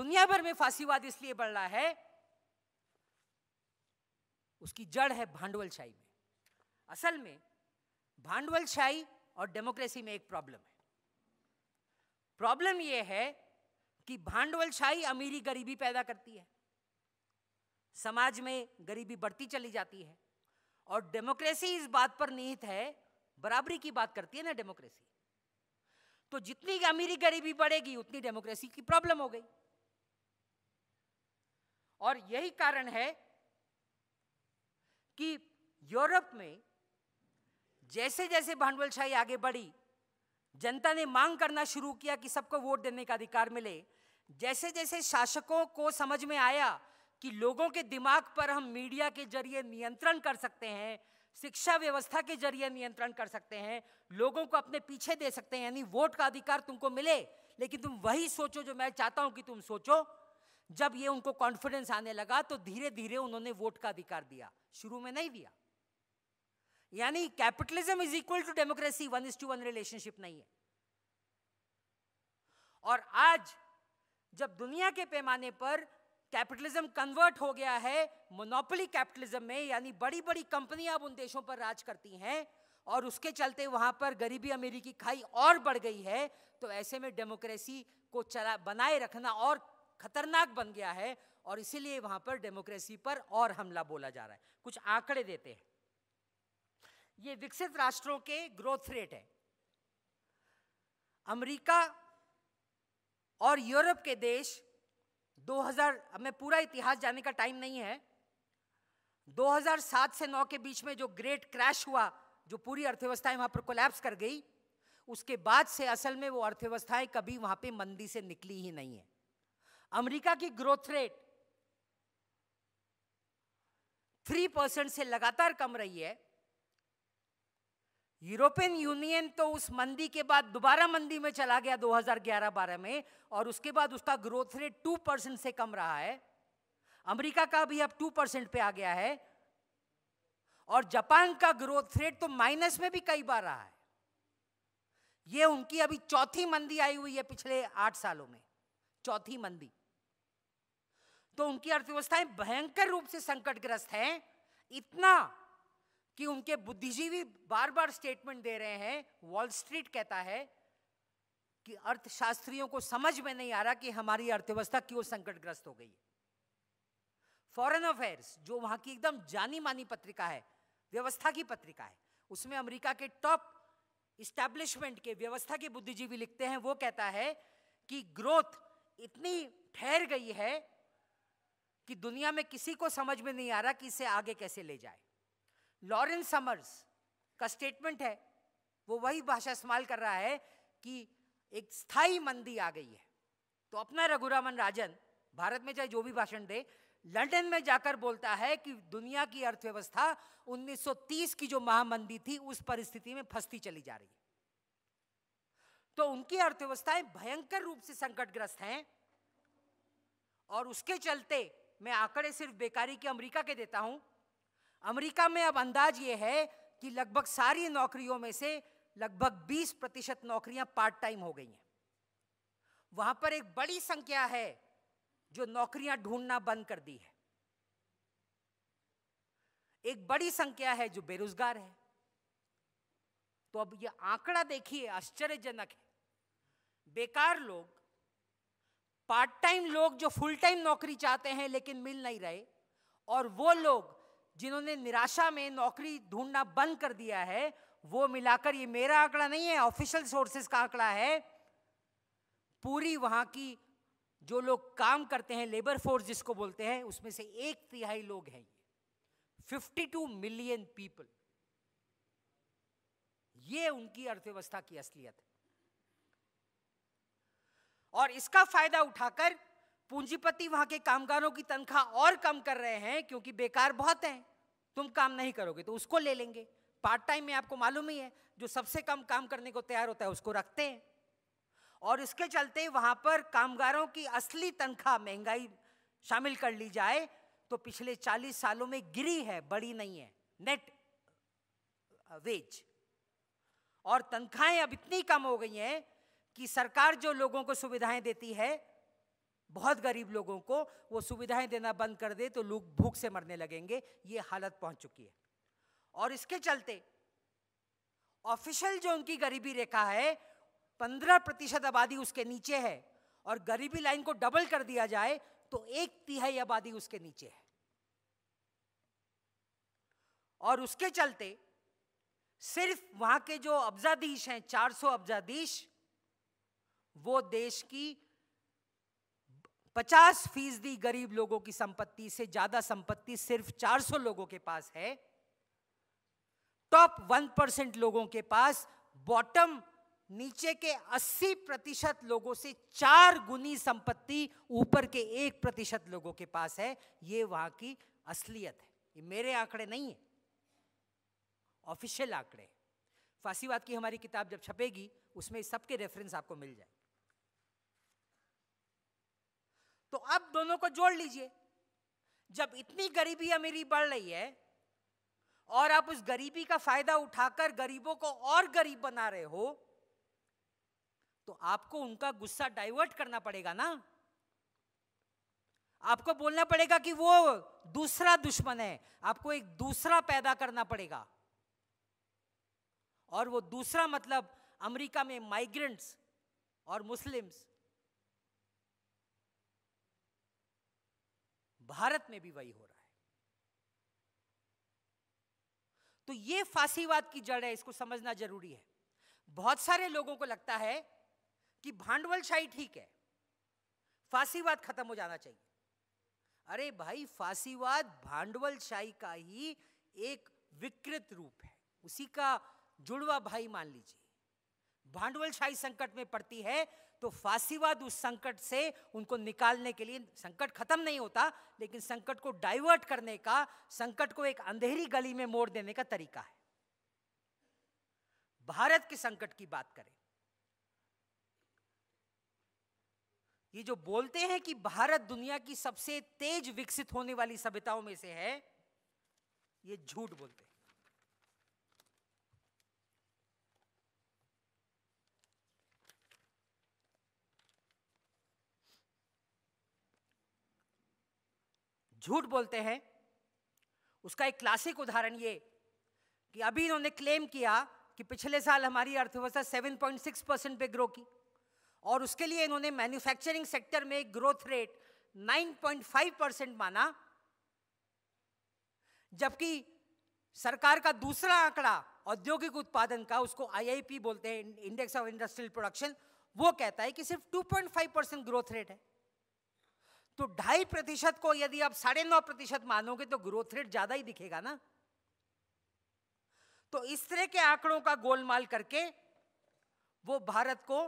दुनिया भर में फांसीवाद इसलिए बढ़ रहा है उसकी जड़ है भांडवलशाही में असल में भांडवलशाही और डेमोक्रेसी में एक प्रॉब्लम है प्रॉब्लम यह है कि भांडवलशाही अमीरी गरीबी पैदा करती है समाज में गरीबी बढ़ती चली जाती है और डेमोक्रेसी इस बात पर निहित है बराबरी की बात करती है ना डेमोक्रेसी तो जितनी अमीरी गरीबी बढ़ेगी उतनी डेमोक्रेसी की प्रॉब्लम हो गई और यही कारण है कि यूरोप में जैसे जैसे भांडवलशाही आगे बढ़ी जनता ने मांग करना शुरू किया कि सबको वोट देने का अधिकार मिले जैसे जैसे शासकों को समझ में आया कि लोगों के दिमाग पर हम मीडिया के जरिए नियंत्रण कर सकते हैं शिक्षा व्यवस्था के जरिए नियंत्रण कर सकते हैं लोगों को अपने पीछे दे सकते हैं यानी वोट का अधिकार तुमको मिले लेकिन तुम वही सोचो जो मैं चाहता हूं कि तुम सोचो जब ये उनको कॉन्फिडेंस आने लगा तो धीरे धीरे उन्होंने वोट का अधिकार दिया शुरू में नहीं दिया यानी capitalism is equal to democracy one is to one relationship नहीं है और आज जब दुनिया के पैमाने पर कैपिटलिज्म कन्वर्ट हो गया है मोनोपोली कैपिटलिज्म में यानी बड़ी बड़ी कंपनियां अब उन देशों पर राज करती हैं और उसके चलते वहां पर गरीबी अमेरिकी खाई और बढ़ गई है तो ऐसे में डेमोक्रेसी को चला बनाए रखना और खतरनाक बन गया है और इसीलिए वहां पर डेमोक्रेसी पर और हमला बोला जा रहा है कुछ आंकड़े देते हैं ये विकसित राष्ट्रों के ग्रोथ रेट है अमेरिका और यूरोप के देश 2000 मैं पूरा इतिहास जाने का टाइम नहीं है 2007 से 9 के बीच में जो ग्रेट क्रैश हुआ जो पूरी अर्थव्यवस्थाएं वहां पर कोलैप्स कर गई उसके बाद से असल में वो अर्थव्यवस्थाएं कभी वहां पे मंदी से निकली ही नहीं है अमेरिका की ग्रोथ रेट थ्री परसेंट से लगातार कम रही है यूरोपियन यूनियन तो उस मंदी के बाद दोबारा मंदी में चला गया 2011-12 में और उसके बाद उसका ग्रोथ रेट टू परसेंट से कम रहा है अमेरिका का भी अब टू परसेंट पे आ गया है और जापान का ग्रोथ रेट तो माइनस में भी कई बार रहा है ये उनकी अभी चौथी मंदी आई हुई है पिछले आठ सालों में चौथी मंदी तो उनकी अर्थव्यवस्थाएं भयंकर रूप से संकटग्रस्त हैं इतना कि उनके बुद्धिजीवी बार बार स्टेटमेंट दे रहे हैं वॉल स्ट्रीट कहता है कि अर्थशास्त्रियों को समझ में नहीं आ रहा कि हमारी अर्थव्यवस्था क्यों संकटग्रस्त हो गई फॉरेन अफेयर्स जो वहां की एकदम जानी मानी पत्रिका है व्यवस्था की पत्रिका है उसमें अमेरिका के टॉप इस्टेब्लिशमेंट के व्यवस्था के बुद्धिजीवी लिखते हैं वो कहता है कि ग्रोथ इतनी ठहर गई है कि दुनिया में किसी को समझ में नहीं आ रहा कि इसे आगे कैसे ले जाए लॉरेंस समर्स का स्टेटमेंट है वो वही भाषा इस्तेमाल कर रहा है कि एक स्थायी मंदी आ गई है तो अपना रघुरामन राजन भारत में चाहे जो भी भाषण दे लंदन में जाकर बोलता है कि दुनिया की अर्थव्यवस्था 1930 की जो महामंदी थी उस परिस्थिति में फंसती चली जा रही है तो उनकी अर्थव्यवस्थाएं भयंकर रूप से संकटग्रस्त हैं और उसके चलते मैं आंकड़े सिर्फ बेकारी के अमेरिका के देता हूं अमेरिका में अब अंदाज ये है कि लगभग सारी नौकरियों में से लगभग 20 प्रतिशत नौकरियां पार्ट टाइम हो गई हैं वहां पर एक बड़ी संख्या है जो नौकरियां ढूंढना बंद कर दी है एक बड़ी संख्या है जो बेरोजगार है तो अब ये आंकड़ा देखिए आश्चर्यजनक है बेकार लोग पार्ट टाइम लोग जो फुल टाइम नौकरी चाहते हैं लेकिन मिल नहीं रहे और वो लोग जिन्होंने निराशा में नौकरी ढूंढना बंद कर दिया है वो मिलाकर ये मेरा आंकड़ा नहीं है ऑफिशियल सोर्सेस का आंकड़ा है पूरी वहां की जो लोग काम करते हैं लेबर फोर्स जिसको बोलते हैं उसमें से एक तिहाई लोग हैं ये 52 मिलियन पीपल ये उनकी अर्थव्यवस्था की असलियत है और इसका फायदा उठाकर पूंजीपति वहां के कामगारों की तनख्वाह और कम कर रहे हैं क्योंकि बेकार बहुत हैं तुम काम नहीं करोगे तो उसको ले लेंगे पार्ट टाइम में आपको मालूम ही है जो सबसे कम काम करने को तैयार होता है उसको रखते हैं और इसके चलते वहां पर कामगारों की असली तनख्वाह महंगाई शामिल कर ली जाए तो पिछले 40 सालों में गिरी है बड़ी नहीं है नेट वेज uh, और तनख्वाहें अब इतनी कम हो गई हैं कि सरकार जो लोगों को सुविधाएं देती है बहुत गरीब लोगों को वो सुविधाएं देना बंद कर दे तो लोग भूख से मरने लगेंगे ये हालत पहुंच चुकी है और इसके चलते ऑफिशियल जो उनकी गरीबी रेखा है पंद्रह प्रतिशत आबादी उसके नीचे है और गरीबी लाइन को डबल कर दिया जाए तो एक तिहाई आबादी उसके नीचे है और उसके चलते सिर्फ वहां के जो अब्जादीश हैं 400 अब्जादीश वो देश की पचास फीसदी गरीब लोगों की संपत्ति से ज्यादा संपत्ति सिर्फ 400 लोगों के पास है टॉप वन परसेंट लोगों के पास बॉटम नीचे के 80 प्रतिशत लोगों से चार गुनी संपत्ति ऊपर के एक प्रतिशत लोगों के पास है ये वहां की असलियत है ये मेरे आंकड़े नहीं है ऑफिशियल आंकड़े फांसीवाद की हमारी किताब जब छपेगी उसमें सबके रेफरेंस आपको मिल जाए तो अब दोनों को जोड़ लीजिए जब इतनी गरीबी अमीरी बढ़ रही है और आप उस गरीबी का फायदा उठाकर गरीबों को और गरीब बना रहे हो तो आपको उनका गुस्सा डाइवर्ट करना पड़ेगा ना आपको बोलना पड़ेगा कि वो दूसरा दुश्मन है आपको एक दूसरा पैदा करना पड़ेगा और वो दूसरा मतलब अमेरिका में माइग्रेंट्स और मुस्लिम्स भारत में भी वही हो रहा है तो ये फांसीवाद की जड़ है इसको समझना जरूरी है बहुत सारे लोगों को लगता है कि भांडवलशाही ठीक है फांसीवाद खत्म हो जाना चाहिए अरे भाई फांसीवाद भांडवलशाही का ही एक विकृत रूप है उसी का जुड़वा भाई मान लीजिए भांडवलशाही संकट में पड़ती है तो फांसीवाद उस संकट से उनको निकालने के लिए संकट खत्म नहीं होता लेकिन संकट को डाइवर्ट करने का संकट को एक अंधेरी गली में मोड़ देने का तरीका है भारत के संकट की बात करें ये जो बोलते हैं कि भारत दुनिया की सबसे तेज विकसित होने वाली सभ्यताओं में से है ये झूठ बोलते हैं झूठ बोलते हैं उसका एक क्लासिक उदाहरण ये कि अभी इन्होंने क्लेम किया कि पिछले साल हमारी अर्थव्यवस्था 7.6 परसेंट पे ग्रो की और उसके लिए इन्होंने मैन्युफैक्चरिंग सेक्टर में ग्रोथ रेट 9.5 परसेंट माना जबकि सरकार का दूसरा आंकड़ा औद्योगिक उत्पादन का उसको आईआईपी बोलते हैं इंडेक्स ऑफ इंडस्ट्रियल प्रोडक्शन वो कहता है कि सिर्फ 2.5 परसेंट ग्रोथ रेट है तो ढाई प्रतिशत को यदि आप साढ़े नौ प्रतिशत मानोगे तो ग्रोथ रेट ज्यादा ही दिखेगा ना तो इस तरह के आंकड़ों का गोलमाल करके वो भारत को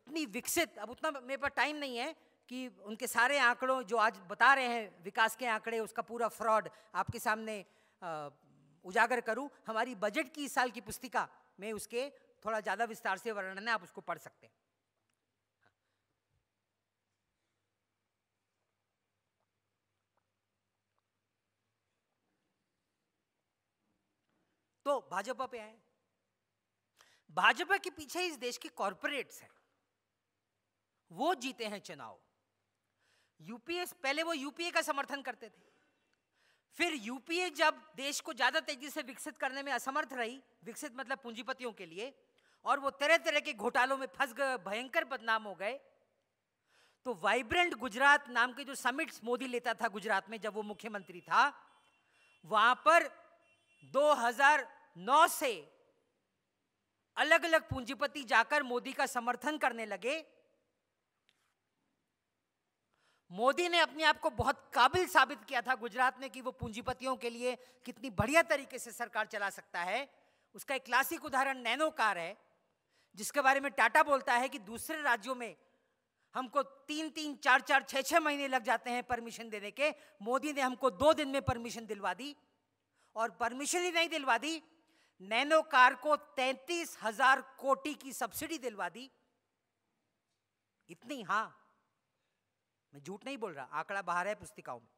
इतनी विकसित अब उतना मेरे पास टाइम नहीं है कि उनके सारे आंकड़ों जो आज बता रहे हैं विकास के आंकड़े उसका पूरा फ्रॉड आपके सामने आ, उजागर करूं हमारी बजट की इस साल की पुस्तिका में उसके थोड़ा ज़्यादा विस्तार से वर्णन है आप उसको पढ़ सकते हैं तो भाजपा पे आए भाजपा के पीछे इस देश के कॉरपोरेट्स हैं वो जीते हैं चुनाव यूपीए पहले वो यूपीए का समर्थन करते थे फिर यूपीए जब देश को ज़्यादा तेजी से विकसित करने में असमर्थ रही विकसित मतलब पूंजीपतियों के लिए और वो तरह तरह के घोटालों में फंस गए भयंकर बदनाम हो गए तो वाइब्रेंट गुजरात नाम के जो समिट्स मोदी लेता था गुजरात में जब वो मुख्यमंत्री था वहां पर 2009 से अलग अलग पूंजीपति जाकर मोदी का समर्थन करने लगे मोदी ने अपने आप को बहुत काबिल साबित किया था गुजरात में कि वो पूंजीपतियों के लिए कितनी बढ़िया तरीके से सरकार चला सकता है उसका एक क्लासिक उदाहरण नैनो कार है जिसके बारे में टाटा बोलता है कि दूसरे राज्यों में हमको तीन तीन चार चार छः छः महीने लग जाते हैं परमिशन देने के मोदी ने हमको दो दिन में परमिशन दिलवा दी और परमिशन ही नहीं दिलवा दी नैनो कार को तैतीस हजार कोटि की सब्सिडी दिलवा दी इतनी हां मैं झूठ नहीं बोल रहा आंकड़ा बाहर है पुस्तिकाओं में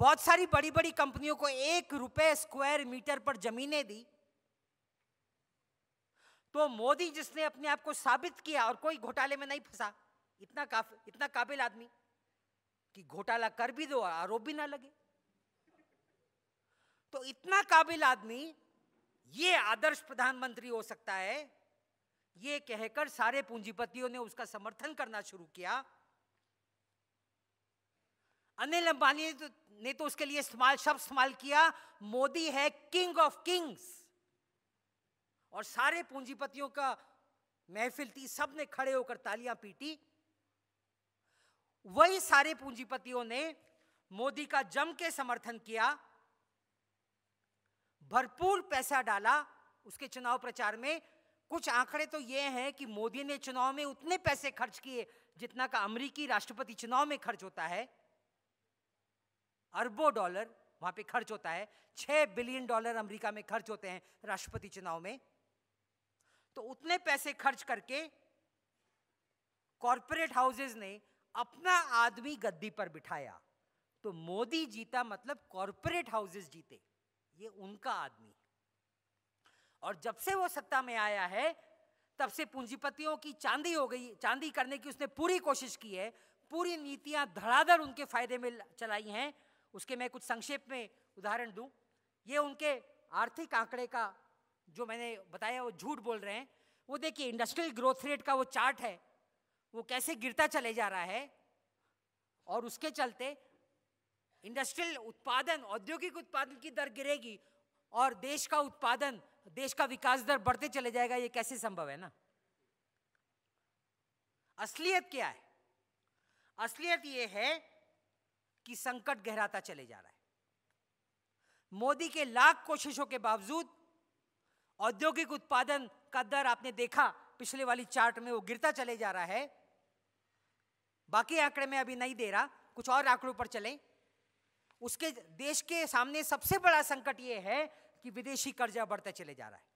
बहुत सारी बड़ी बड़ी कंपनियों को एक रुपए स्क्वायर मीटर पर जमीनें दी तो मोदी जिसने अपने आप को साबित किया और कोई घोटाले में नहीं फंसा इतना काफ इतना काबिल आदमी कि घोटाला कर भी दो आरोप भी ना लगे तो इतना काबिल आदमी ये आदर्श प्रधानमंत्री हो सकता है ये कहकर सारे पूंजीपतियों ने उसका समर्थन करना शुरू किया अनिल अंबानी तो, ने तो उसके लिए इस्तेमाल शब्द इस्तेमाल किया मोदी है किंग ऑफ किंग्स और सारे पूंजीपतियों का महफिल थी सब ने खड़े होकर तालियां पीटी वही सारे पूंजीपतियों ने मोदी का जम के समर्थन किया भरपूर पैसा डाला उसके चुनाव प्रचार में कुछ आंकड़े तो ये हैं कि मोदी ने चुनाव में उतने पैसे खर्च किए जितना का अमरीकी राष्ट्रपति चुनाव में खर्च होता है अरबों डॉलर वहां पे खर्च होता है छह बिलियन डॉलर अमेरिका में खर्च होते हैं राष्ट्रपति चुनाव में तो उतने पैसे खर्च करके कॉरपोरेट हाउसेज ने अपना आदमी गद्दी पर बिठाया तो मोदी जीता मतलब कॉरपोरेट हाउसेज जीते ये उनका आदमी और जब से वो सत्ता में आया है तब से पूंजीपतियों की चांदी हो गई चांदी करने की उसने पूरी कोशिश की है पूरी नीतियां धड़ाधड़ उनके फायदे में चलाई हैं उसके मैं कुछ संक्षेप में उदाहरण दूं ये उनके आर्थिक आंकड़े का जो मैंने बताया वो झूठ बोल रहे हैं वो देखिए इंडस्ट्रियल ग्रोथ रेट का वो चार्ट है वो कैसे गिरता चले जा रहा है और उसके चलते इंडस्ट्रियल उत्पादन औद्योगिक उत्पादन की दर गिरेगी और देश का उत्पादन देश का विकास दर बढ़ते चले जाएगा ये कैसे संभव है ना असलियत क्या है असलियत ये है कि संकट गहराता चले जा रहा है मोदी के लाख कोशिशों के बावजूद औद्योगिक उत्पादन का दर आपने देखा पिछले वाली चार्ट में वो गिरता चले जा रहा है बाकी आंकड़े में अभी नहीं दे रहा कुछ और आंकड़ों पर चलें उसके देश के सामने सबसे बड़ा संकट ये है कि विदेशी कर्जा बढ़ता चले जा रहा है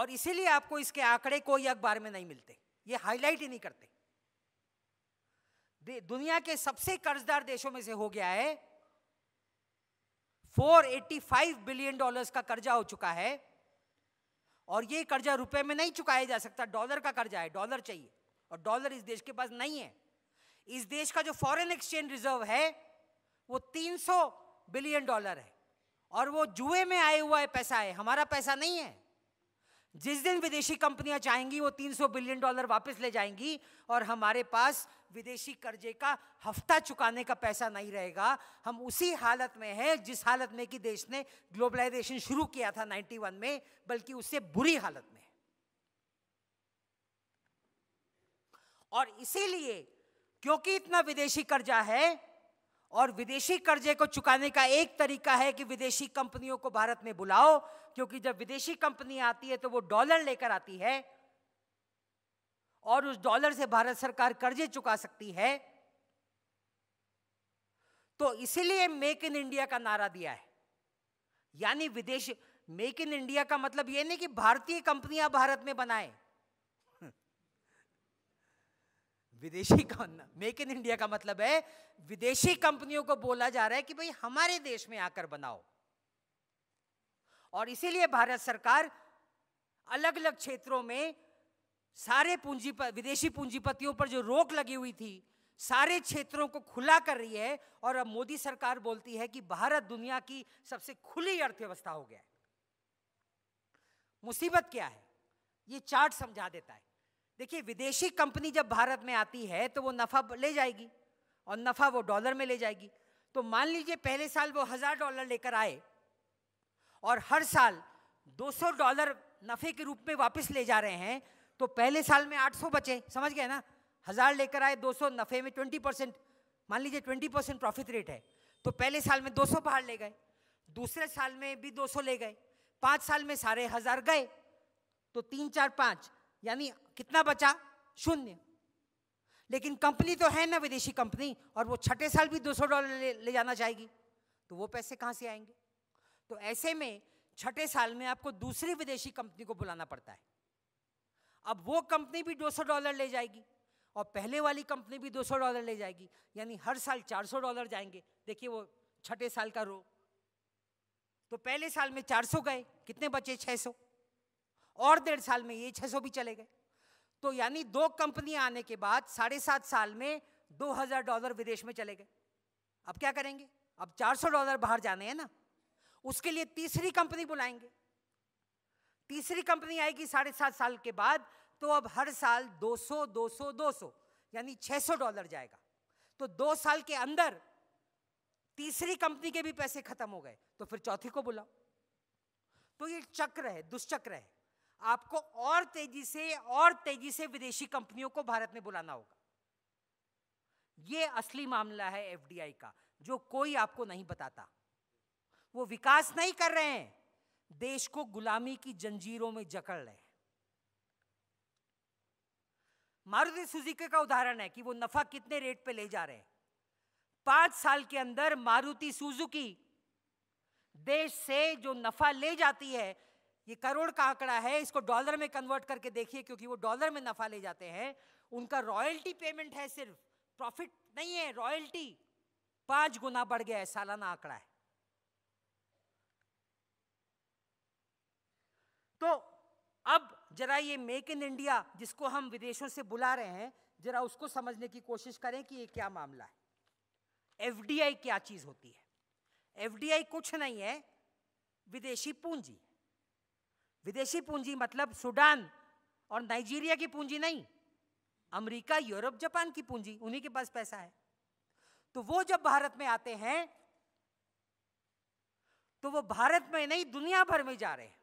और इसीलिए आपको इसके आंकड़े कोई अखबार में नहीं मिलते ये हाईलाइट ही नहीं करते दुनिया के सबसे कर्जदार देशों में से हो गया है 485 बिलियन डॉलर्स का कर्जा हो चुका है और ये कर्जा रुपए में नहीं चुकाया जा सकता डॉलर का कर्जा है डॉलर चाहिए और डॉलर इस देश के पास नहीं है इस देश का जो फॉरेन एक्सचेंज रिजर्व है वो 300 बिलियन डॉलर है और वो जुए में आए हुआ है पैसा है हमारा पैसा नहीं है जिस दिन विदेशी कंपनियां चाहेंगी वो 300 बिलियन डॉलर वापस ले जाएंगी और हमारे पास विदेशी कर्जे का हफ्ता चुकाने का पैसा नहीं रहेगा हम उसी हालत में हैं जिस हालत में कि देश ने ग्लोबलाइजेशन शुरू किया था 91 में बल्कि उससे बुरी हालत में और इसीलिए क्योंकि इतना विदेशी कर्जा है और विदेशी कर्जे को चुकाने का एक तरीका है कि विदेशी कंपनियों को भारत में बुलाओ क्योंकि जब विदेशी कंपनी आती है तो वो डॉलर लेकर आती है और उस डॉलर से भारत सरकार कर्जे चुका सकती है तो इसीलिए मेक इन इंडिया का नारा दिया है यानी विदेश मेक इन इंडिया का मतलब यह नहीं कि भारतीय कंपनियां भारत में बनाएं विदेशी मेक इन इंडिया का मतलब है विदेशी कंपनियों को बोला जा रहा है कि भाई हमारे देश में आकर बनाओ और इसीलिए भारत सरकार अलग अलग क्षेत्रों में सारे पूंजी विदेशी पूंजीपतियों पर जो रोक लगी हुई थी सारे क्षेत्रों को खुला कर रही है और अब मोदी सरकार बोलती है कि भारत दुनिया की सबसे खुली अर्थव्यवस्था हो गया है मुसीबत क्या है ये चार्ट समझा देता है देखिए विदेशी कंपनी जब भारत में आती है तो वो नफ़ा ले जाएगी और नफ़ा वो डॉलर में ले जाएगी तो मान लीजिए पहले साल वो हज़ार डॉलर लेकर आए और हर साल 200 डॉलर नफ़े के रूप में वापस ले जा रहे हैं तो पहले साल में 800 बचे समझ गए ना हज़ार लेकर आए 200 नफ़े में 20 परसेंट मान लीजिए 20 परसेंट प्रॉफिट रेट है तो पहले साल में 200 बाहर ले गए दूसरे साल में भी 200 ले गए पाँच साल में सारे हज़ार गए तो तीन चार पाँच यानी कितना बचा शून्य लेकिन कंपनी तो है ना विदेशी कंपनी और वो छठे साल भी 200 डॉलर ले, ले जाना चाहेगी तो वो पैसे कहाँ से आएंगे तो ऐसे में छठे साल में आपको दूसरी विदेशी कंपनी को बुलाना पड़ता है अब वो कंपनी भी 200 डॉलर ले जाएगी और पहले वाली कंपनी भी 200 डॉलर ले जाएगी यानी हर साल 400 डॉलर जाएंगे देखिए वो छठे साल का रो तो पहले साल में 400 गए कितने बचे 600 और डेढ़ साल में ये सौ भी चले गए तो यानी दो कंपनियां आने के बाद साढ़े सात साल में दो हजार डॉलर विदेश में चले गए अब क्या करेंगे अब चार सौ डॉलर बाहर जाने हैं ना उसके लिए तीसरी कंपनी बुलाएंगे तीसरी कंपनी आएगी साढ़े सात साल के बाद तो अब हर साल दो दो सौ सौ दो सौ यानी सौ डॉलर जाएगा तो दो साल के अंदर तीसरी कंपनी के भी पैसे खत्म हो गए तो फिर चौथी को बुलाओ तो ये चक्र है दुष्चक्र है आपको और तेजी से और तेजी से विदेशी कंपनियों को भारत में बुलाना होगा ये असली मामला है एफडीआई का जो कोई आपको नहीं बताता वो विकास नहीं कर रहे हैं देश को गुलामी की जंजीरों में जकड़ रहे हैं मारुति सुजुकी का उदाहरण है कि वो नफा कितने रेट पे ले जा रहे हैं पांच साल के अंदर मारुति सुजुकी देश से जो नफा ले जाती है ये करोड़ का आंकड़ा है इसको डॉलर में कन्वर्ट करके देखिए क्योंकि वो डॉलर में नफा ले जाते हैं उनका रॉयल्टी पेमेंट है सिर्फ प्रॉफिट नहीं है रॉयल्टी पांच गुना बढ़ गया है सालाना आंकड़ा है तो अब जरा ये मेक इन इंडिया जिसको हम विदेशों से बुला रहे हैं जरा उसको समझने की कोशिश करें कि ये क्या मामला है एफडीआई क्या चीज होती है एफडीआई कुछ नहीं है विदेशी पूंजी विदेशी पूंजी मतलब सूडान और नाइजीरिया की पूंजी नहीं अमेरिका यूरोप जापान की पूंजी उन्हीं के पास पैसा है तो वो जब भारत में आते हैं तो वो भारत में नहीं दुनिया भर में जा रहे हैं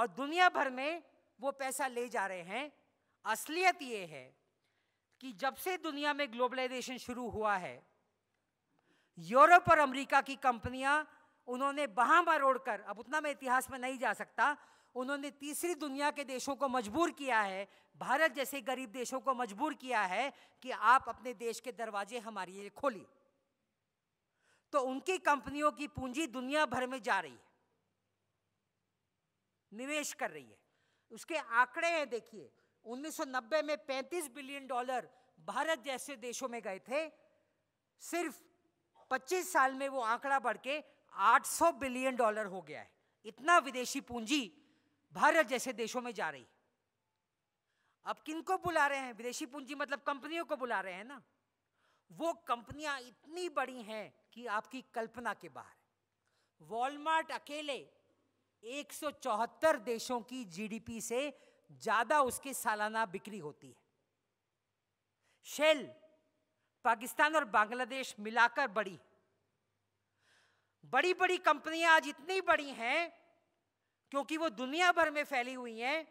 और दुनिया भर में वो पैसा ले जा रहे हैं असलियत ये है कि जब से दुनिया में ग्लोबलाइजेशन शुरू हुआ है यूरोप और अमेरिका की कंपनियां उन्होंने बार रोड़कर अब उतना मैं इतिहास में नहीं जा सकता उन्होंने तीसरी दुनिया के देशों को मजबूर किया है भारत जैसे गरीब देशों को मजबूर किया है कि आप अपने देश के दरवाजे हमारे लिए खोलिए तो उनकी कंपनियों की पूंजी दुनिया भर में जा रही है निवेश कर रही है उसके आंकड़े हैं देखिए 1990 में 35 बिलियन डॉलर भारत जैसे देशों में गए थे सिर्फ 25 साल में वो आंकड़ा बढ़ के 800 बिलियन डॉलर हो गया है इतना विदेशी पूंजी भारत जैसे देशों में जा रही अब किनको बुला रहे हैं विदेशी पूंजी मतलब कंपनियों को बुला रहे हैं ना वो कंपनियां इतनी बड़ी हैं कि आपकी कल्पना के बाहर वॉलमार्ट अकेले 174 देशों की जीडीपी से ज्यादा उसकी सालाना बिक्री होती है शेल पाकिस्तान और बांग्लादेश मिलाकर बड़ी बड़ी बड़ी कंपनियां आज इतनी बड़ी हैं क्योंकि वो दुनिया भर में फैली हुई हैं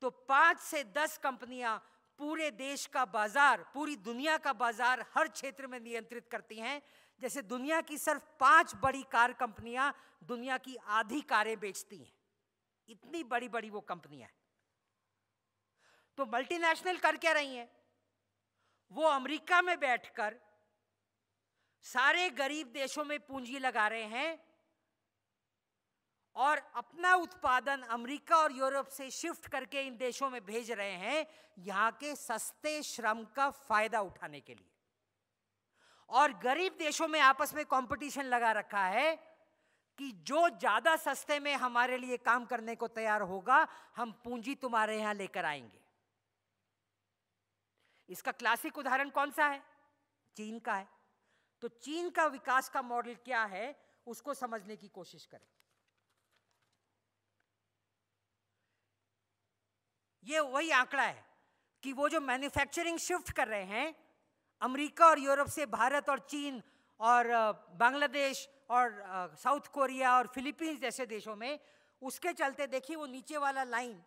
तो पांच से दस कंपनियां पूरे देश का बाजार पूरी दुनिया का बाजार हर क्षेत्र में नियंत्रित करती हैं जैसे दुनिया की सिर्फ पांच बड़ी कार कंपनियां दुनिया की आधी कारें बेचती हैं इतनी बड़ी बड़ी वो कंपनियां तो मल्टीनेशनल कर क्या रही हैं वो अमेरिका में बैठकर सारे गरीब देशों में पूंजी लगा रहे हैं और अपना उत्पादन अमेरिका और यूरोप से शिफ्ट करके इन देशों में भेज रहे हैं यहाँ के सस्ते श्रम का फायदा उठाने के लिए और गरीब देशों में आपस में कंपटीशन लगा रखा है कि जो ज़्यादा सस्ते में हमारे लिए काम करने को तैयार होगा हम पूंजी तुम्हारे यहां लेकर आएंगे इसका क्लासिक उदाहरण कौन सा है चीन का है तो चीन का विकास का मॉडल क्या है उसको समझने की कोशिश करें ये वही आंकड़ा है कि वो जो मैन्युफैक्चरिंग शिफ्ट कर रहे हैं अमेरिका और यूरोप से भारत और चीन और बांग्लादेश और साउथ कोरिया और फिलीपींस जैसे देशों में उसके चलते देखिए वो नीचे वाला लाइन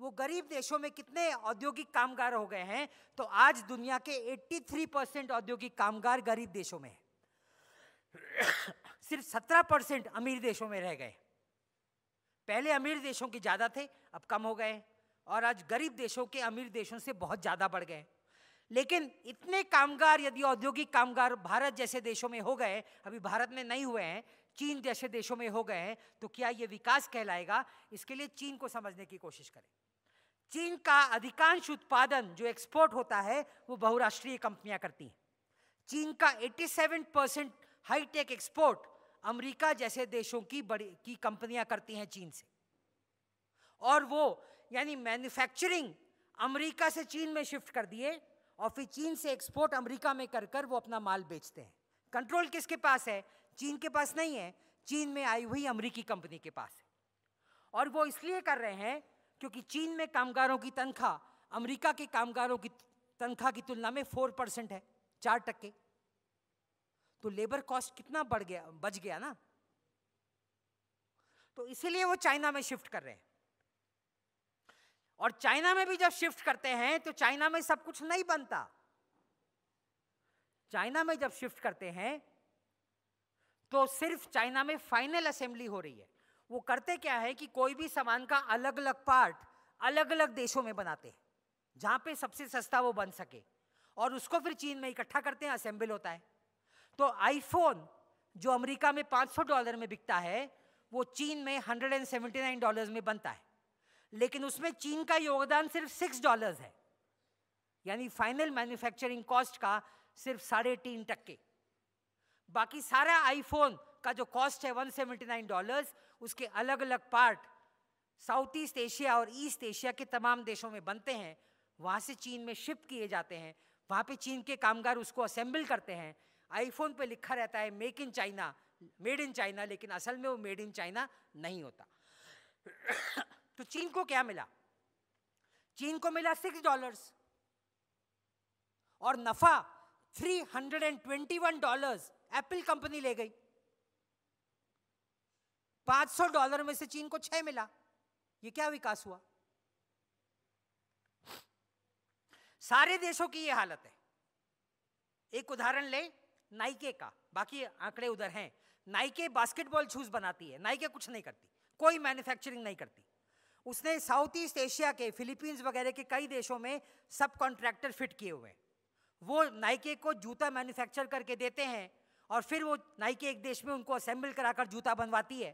वो गरीब देशों में कितने औद्योगिक कामगार हो गए हैं तो आज दुनिया के 83 परसेंट औद्योगिक कामगार गरीब देशों में सिर्फ 17 परसेंट अमीर देशों में रह गए पहले अमीर देशों के ज़्यादा थे अब कम हो गए और आज गरीब देशों के अमीर देशों से बहुत ज़्यादा बढ़ गए लेकिन इतने कामगार यदि औद्योगिक कामगार भारत जैसे देशों में हो गए अभी भारत में नहीं हुए हैं चीन जैसे देशों में हो गए हैं तो क्या ये विकास कहलाएगा इसके लिए चीन को समझने की कोशिश करें चीन का अधिकांश उत्पादन जो एक्सपोर्ट होता है वो बहुराष्ट्रीय कंपनियां करती हैं चीन का 87 परसेंट हाईटेक एक्सपोर्ट अमेरिका जैसे देशों की बड़ी की कंपनियां करती हैं चीन से और वो यानी मैन्युफैक्चरिंग अमेरिका से चीन में शिफ्ट कर दिए और फिर चीन से एक्सपोर्ट अमेरिका में कर कर वो अपना माल बेचते हैं कंट्रोल किसके पास है चीन के पास नहीं है चीन में आई हुई अमरीकी कंपनी के पास है और वो इसलिए कर रहे हैं क्योंकि चीन में कामगारों की तनख्वाह अमेरिका के कामगारों की तनख्वाह की तुलना में फोर परसेंट है चार टक्के तो लेबर कॉस्ट कितना बढ़ गया बच गया ना तो इसीलिए वो चाइना में शिफ्ट कर रहे हैं और चाइना में भी जब शिफ्ट करते हैं तो चाइना में सब कुछ नहीं बनता चाइना में जब शिफ्ट करते हैं तो सिर्फ चाइना में फाइनल असेंबली हो रही है वो करते क्या है कि कोई भी सामान का अलग अलग पार्ट अलग अलग देशों में बनाते हैं जहाँ पे सबसे सस्ता वो बन सके और उसको फिर चीन में इकट्ठा करते हैं असेंबल होता है तो आईफोन जो अमेरिका में 500 डॉलर में बिकता है वो चीन में 179 डॉलर्स में बनता है लेकिन उसमें चीन का योगदान सिर्फ सिक्स डॉलर्स है यानी फाइनल मैन्युफैक्चरिंग कॉस्ट का सिर्फ साढ़े तीन टक्के बाकी सारा आईफोन का जो कॉस्ट है 179 डॉलर्स उसके अलग अलग पार्ट साउथ ईस्ट एशिया और ईस्ट एशिया के तमाम देशों में बनते हैं वहाँ से चीन में शिप किए जाते हैं वहाँ पे चीन के कामगार उसको असेंबल करते हैं आईफोन पे लिखा रहता है make in China made in China लेकिन असल में वो मेड इन चाइना नहीं होता तो चीन को क्या मिला चीन को मिला सिक्स डॉलर्स और नफा three hundred and twenty one dollars Apple company ले गई 500 डॉलर में से चीन को छह मिला ये क्या विकास हुआ सारे देशों की ये हालत है एक उदाहरण ले नाइके का बाकी आंकड़े उधर हैं नाइके बास्केटबॉल शूज बनाती है नाइके कुछ नहीं करती कोई मैन्युफैक्चरिंग नहीं करती उसने साउथ ईस्ट एशिया के फिलीपींस वगैरह के कई देशों में सब कॉन्ट्रैक्टर फिट किए हुए हैं वो नाइके को जूता मैन्युफैक्चर करके देते हैं और फिर वो नाइके एक देश में उनको असेंबल कराकर जूता बनवाती है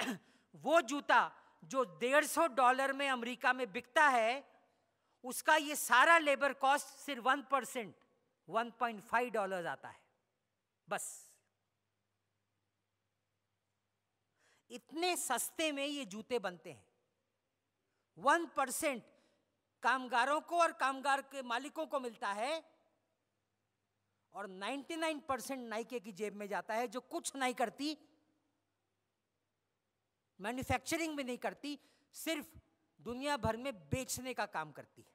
वो जूता जो डेढ़ सौ डॉलर में अमेरिका में बिकता है उसका ये सारा लेबर कॉस्ट सिर्फ one percent one point five dollar आता है बस इतने सस्ते में ये जूते बनते हैं वन परसेंट कामगारों को और कामगार के मालिकों को मिलता है और नाइन परसेंट नाइके की जेब में जाता है जो कुछ नहीं करती मैन्युफैक्चरिंग भी नहीं करती सिर्फ दुनिया भर में बेचने का काम करती है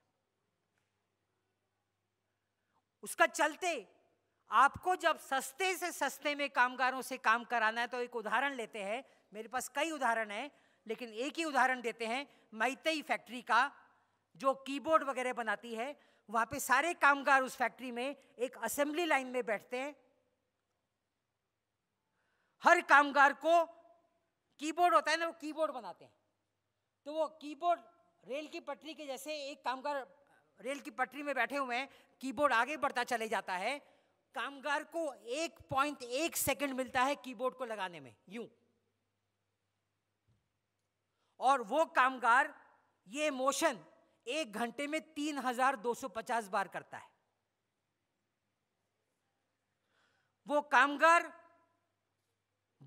उसका चलते आपको जब सस्ते से सस्ते में कामगारों से काम कराना है तो एक उदाहरण लेते हैं मेरे पास कई उदाहरण हैं लेकिन एक ही उदाहरण देते हैं मैतई फैक्ट्री का जो कीबोर्ड वगैरह बनाती है वहां पे सारे कामगार उस फैक्ट्री में एक असेंबली लाइन में बैठते हैं हर कामगार को कीबोर्ड होता है ना वो कीबोर्ड बनाते हैं तो वो कीबोर्ड रेल की पटरी के जैसे एक कामगार रेल की पटरी में बैठे हुए हैं कीबोर्ड आगे बढ़ता चले जाता है कामगार को एक पॉइंट एक सेकेंड मिलता है कीबोर्ड को लगाने में यूं और वो कामगार ये मोशन एक घंटे में तीन हजार दो सौ पचास बार करता है वो कामगार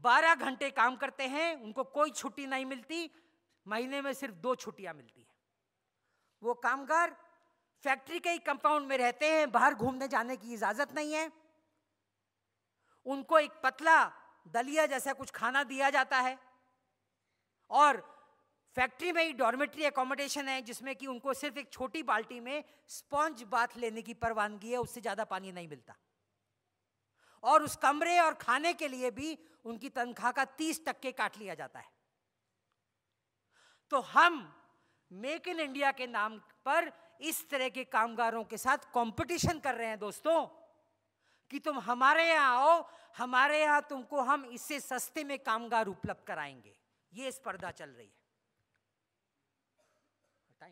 बारह घंटे काम करते हैं उनको कोई छुट्टी नहीं मिलती महीने में सिर्फ दो छुट्टियां मिलती हैं वो कामगार फैक्ट्री के ही कंपाउंड में रहते हैं बाहर घूमने जाने की इजाज़त नहीं है उनको एक पतला दलिया जैसा कुछ खाना दिया जाता है और फैक्ट्री में ही डॉर्मेट्री एकोमोडेशन है जिसमें कि उनको सिर्फ एक छोटी बाल्टी में स्पॉन्ज बाथ लेने की परवानगी है उससे ज़्यादा पानी नहीं मिलता और उस कमरे और खाने के लिए भी उनकी तनख्वाह का तीस टक्के काट लिया जाता है तो हम मेक इन इंडिया के नाम पर इस तरह के कामगारों के साथ कंपटीशन कर रहे हैं दोस्तों कि तुम हमारे यहाँ आओ हमारे यहाँ तुमको हम इससे सस्ते में कामगार उपलब्ध कराएंगे ये स्पर्धा चल रही है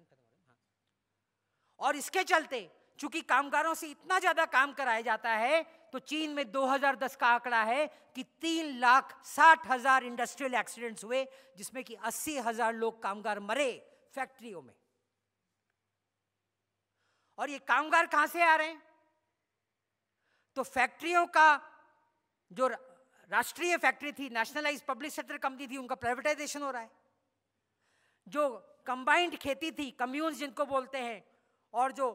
हाँ। और इसके चलते चूंकि कामगारों से इतना ज्यादा काम कराया जाता है तो चीन में 2010 का आंकड़ा है कि तीन लाख साठ हजार इंडस्ट्रियल एक्सीडेंट्स हुए जिसमें कि अस्सी हजार लोग कामगार मरे फैक्ट्रियों में और ये कामगार कहां से आ रहे हैं तो फैक्ट्रियों का जो राष्ट्रीय फैक्ट्री थी नेशनलाइज पब्लिक सेक्टर कंपनी थी उनका प्राइवेटाइजेशन हो रहा है जो कंबाइंड खेती थी कम्यून जिनको बोलते हैं और जो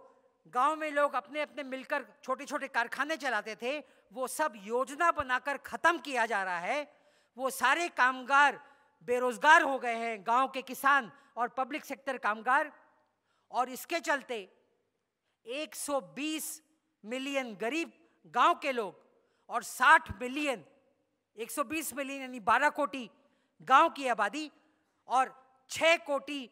गांव में लोग अपने अपने मिलकर छोटे छोटे कारखाने चलाते थे वो सब योजना बनाकर ख़त्म किया जा रहा है वो सारे कामगार बेरोजगार हो गए हैं गांव के किसान और पब्लिक सेक्टर कामगार और इसके चलते 120 मिलियन गरीब गांव के लोग और 60 मिलियन 120 मिलियन यानी 12 कोटी गांव की आबादी और 6 कोटी